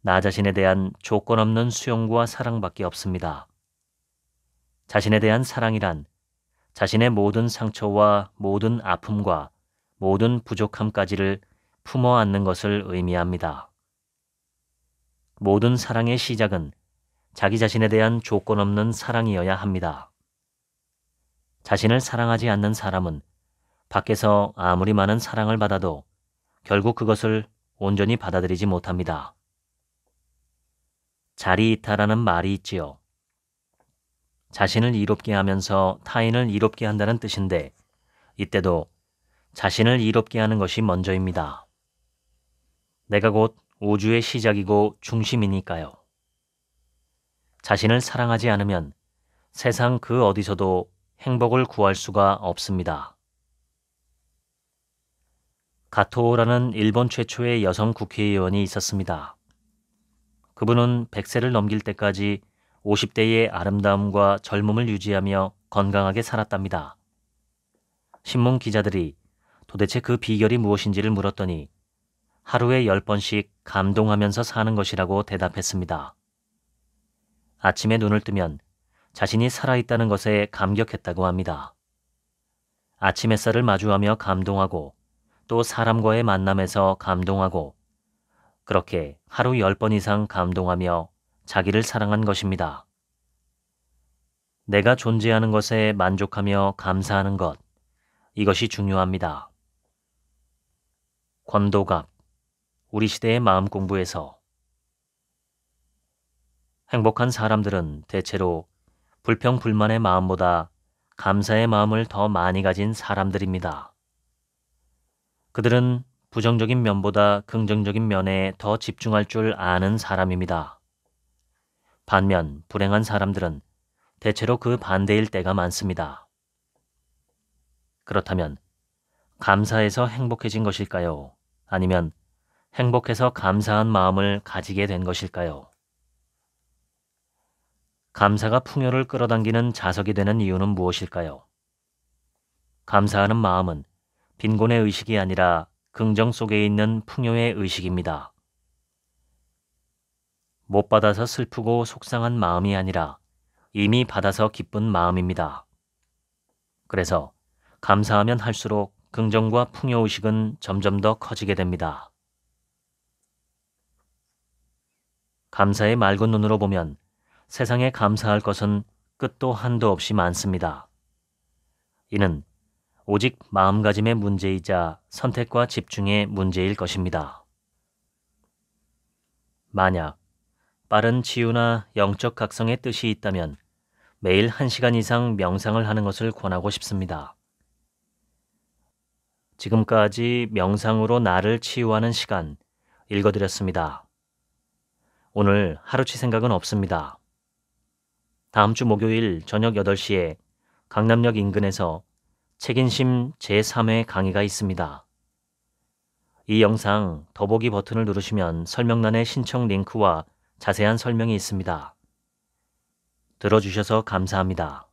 나 자신에 대한 조건 없는 수용과 사랑밖에 없습니다. 자신에 대한 사랑이란 자신의 모든 상처와 모든 아픔과 모든 부족함까지를 품어 안는 것을 의미합니다. 모든 사랑의 시작은 자기 자신에 대한 조건 없는 사랑이어야 합니다. 자신을 사랑하지 않는 사람은 밖에서 아무리 많은 사랑을 받아도 결국 그것을 온전히 받아들이지 못합니다. 자리 이탈하는 말이 있지요. 자신을 이롭게 하면서 타인을 이롭게 한다는 뜻인데 이때도 자신을 이롭게 하는 것이 먼저입니다. 내가 곧 우주의 시작이고 중심이니까요. 자신을 사랑하지 않으면 세상 그 어디서도 행복을 구할 수가 없습니다. 가토라는 일본 최초의 여성 국회의원이 있었습니다. 그분은 100세를 넘길 때까지 50대의 아름다움과 젊음을 유지하며 건강하게 살았답니다. 신문 기자들이 도대체 그 비결이 무엇인지를 물었더니 하루에 10번씩 감동하면서 사는 것이라고 대답했습니다. 아침에 눈을 뜨면 자신이 살아있다는 것에 감격했다고 합니다. 아침 햇살을 마주하며 감동하고 또 사람과의 만남에서 감동하고 그렇게 하루 10번 이상 감동하며 자기를 사랑한 것입니다. 내가 존재하는 것에 만족하며 감사하는 것, 이것이 중요합니다. 권도갑, 우리 시대의 마음 공부에서 행복한 사람들은 대체로 불평불만의 마음보다 감사의 마음을 더 많이 가진 사람들입니다. 그들은 부정적인 면보다 긍정적인 면에 더 집중할 줄 아는 사람입니다. 반면 불행한 사람들은 대체로 그 반대일 때가 많습니다. 그렇다면 감사해서 행복해진 것일까요? 아니면 행복해서 감사한 마음을 가지게 된 것일까요? 감사가 풍요를 끌어당기는 자석이 되는 이유는 무엇일까요? 감사하는 마음은 빈곤의 의식이 아니라 긍정 속에 있는 풍요의 의식입니다. 못 받아서 슬프고 속상한 마음이 아니라 이미 받아서 기쁜 마음입니다. 그래서 감사하면 할수록 긍정과 풍요의식은 점점 더 커지게 됩니다. 감사의 맑은 눈으로 보면 세상에 감사할 것은 끝도 한도 없이 많습니다. 이는 오직 마음가짐의 문제이자 선택과 집중의 문제일 것입니다. 만약 빠른 치유나 영적 각성의 뜻이 있다면 매일 1시간 이상 명상을 하는 것을 권하고 싶습니다. 지금까지 명상으로 나를 치유하는 시간 읽어드렸습니다. 오늘 하루치 생각은 없습니다. 다음 주 목요일 저녁 8시에 강남역 인근에서 책임심 제3회 강의가 있습니다. 이 영상 더보기 버튼을 누르시면 설명란에 신청 링크와 자세한 설명이 있습니다. 들어주셔서 감사합니다.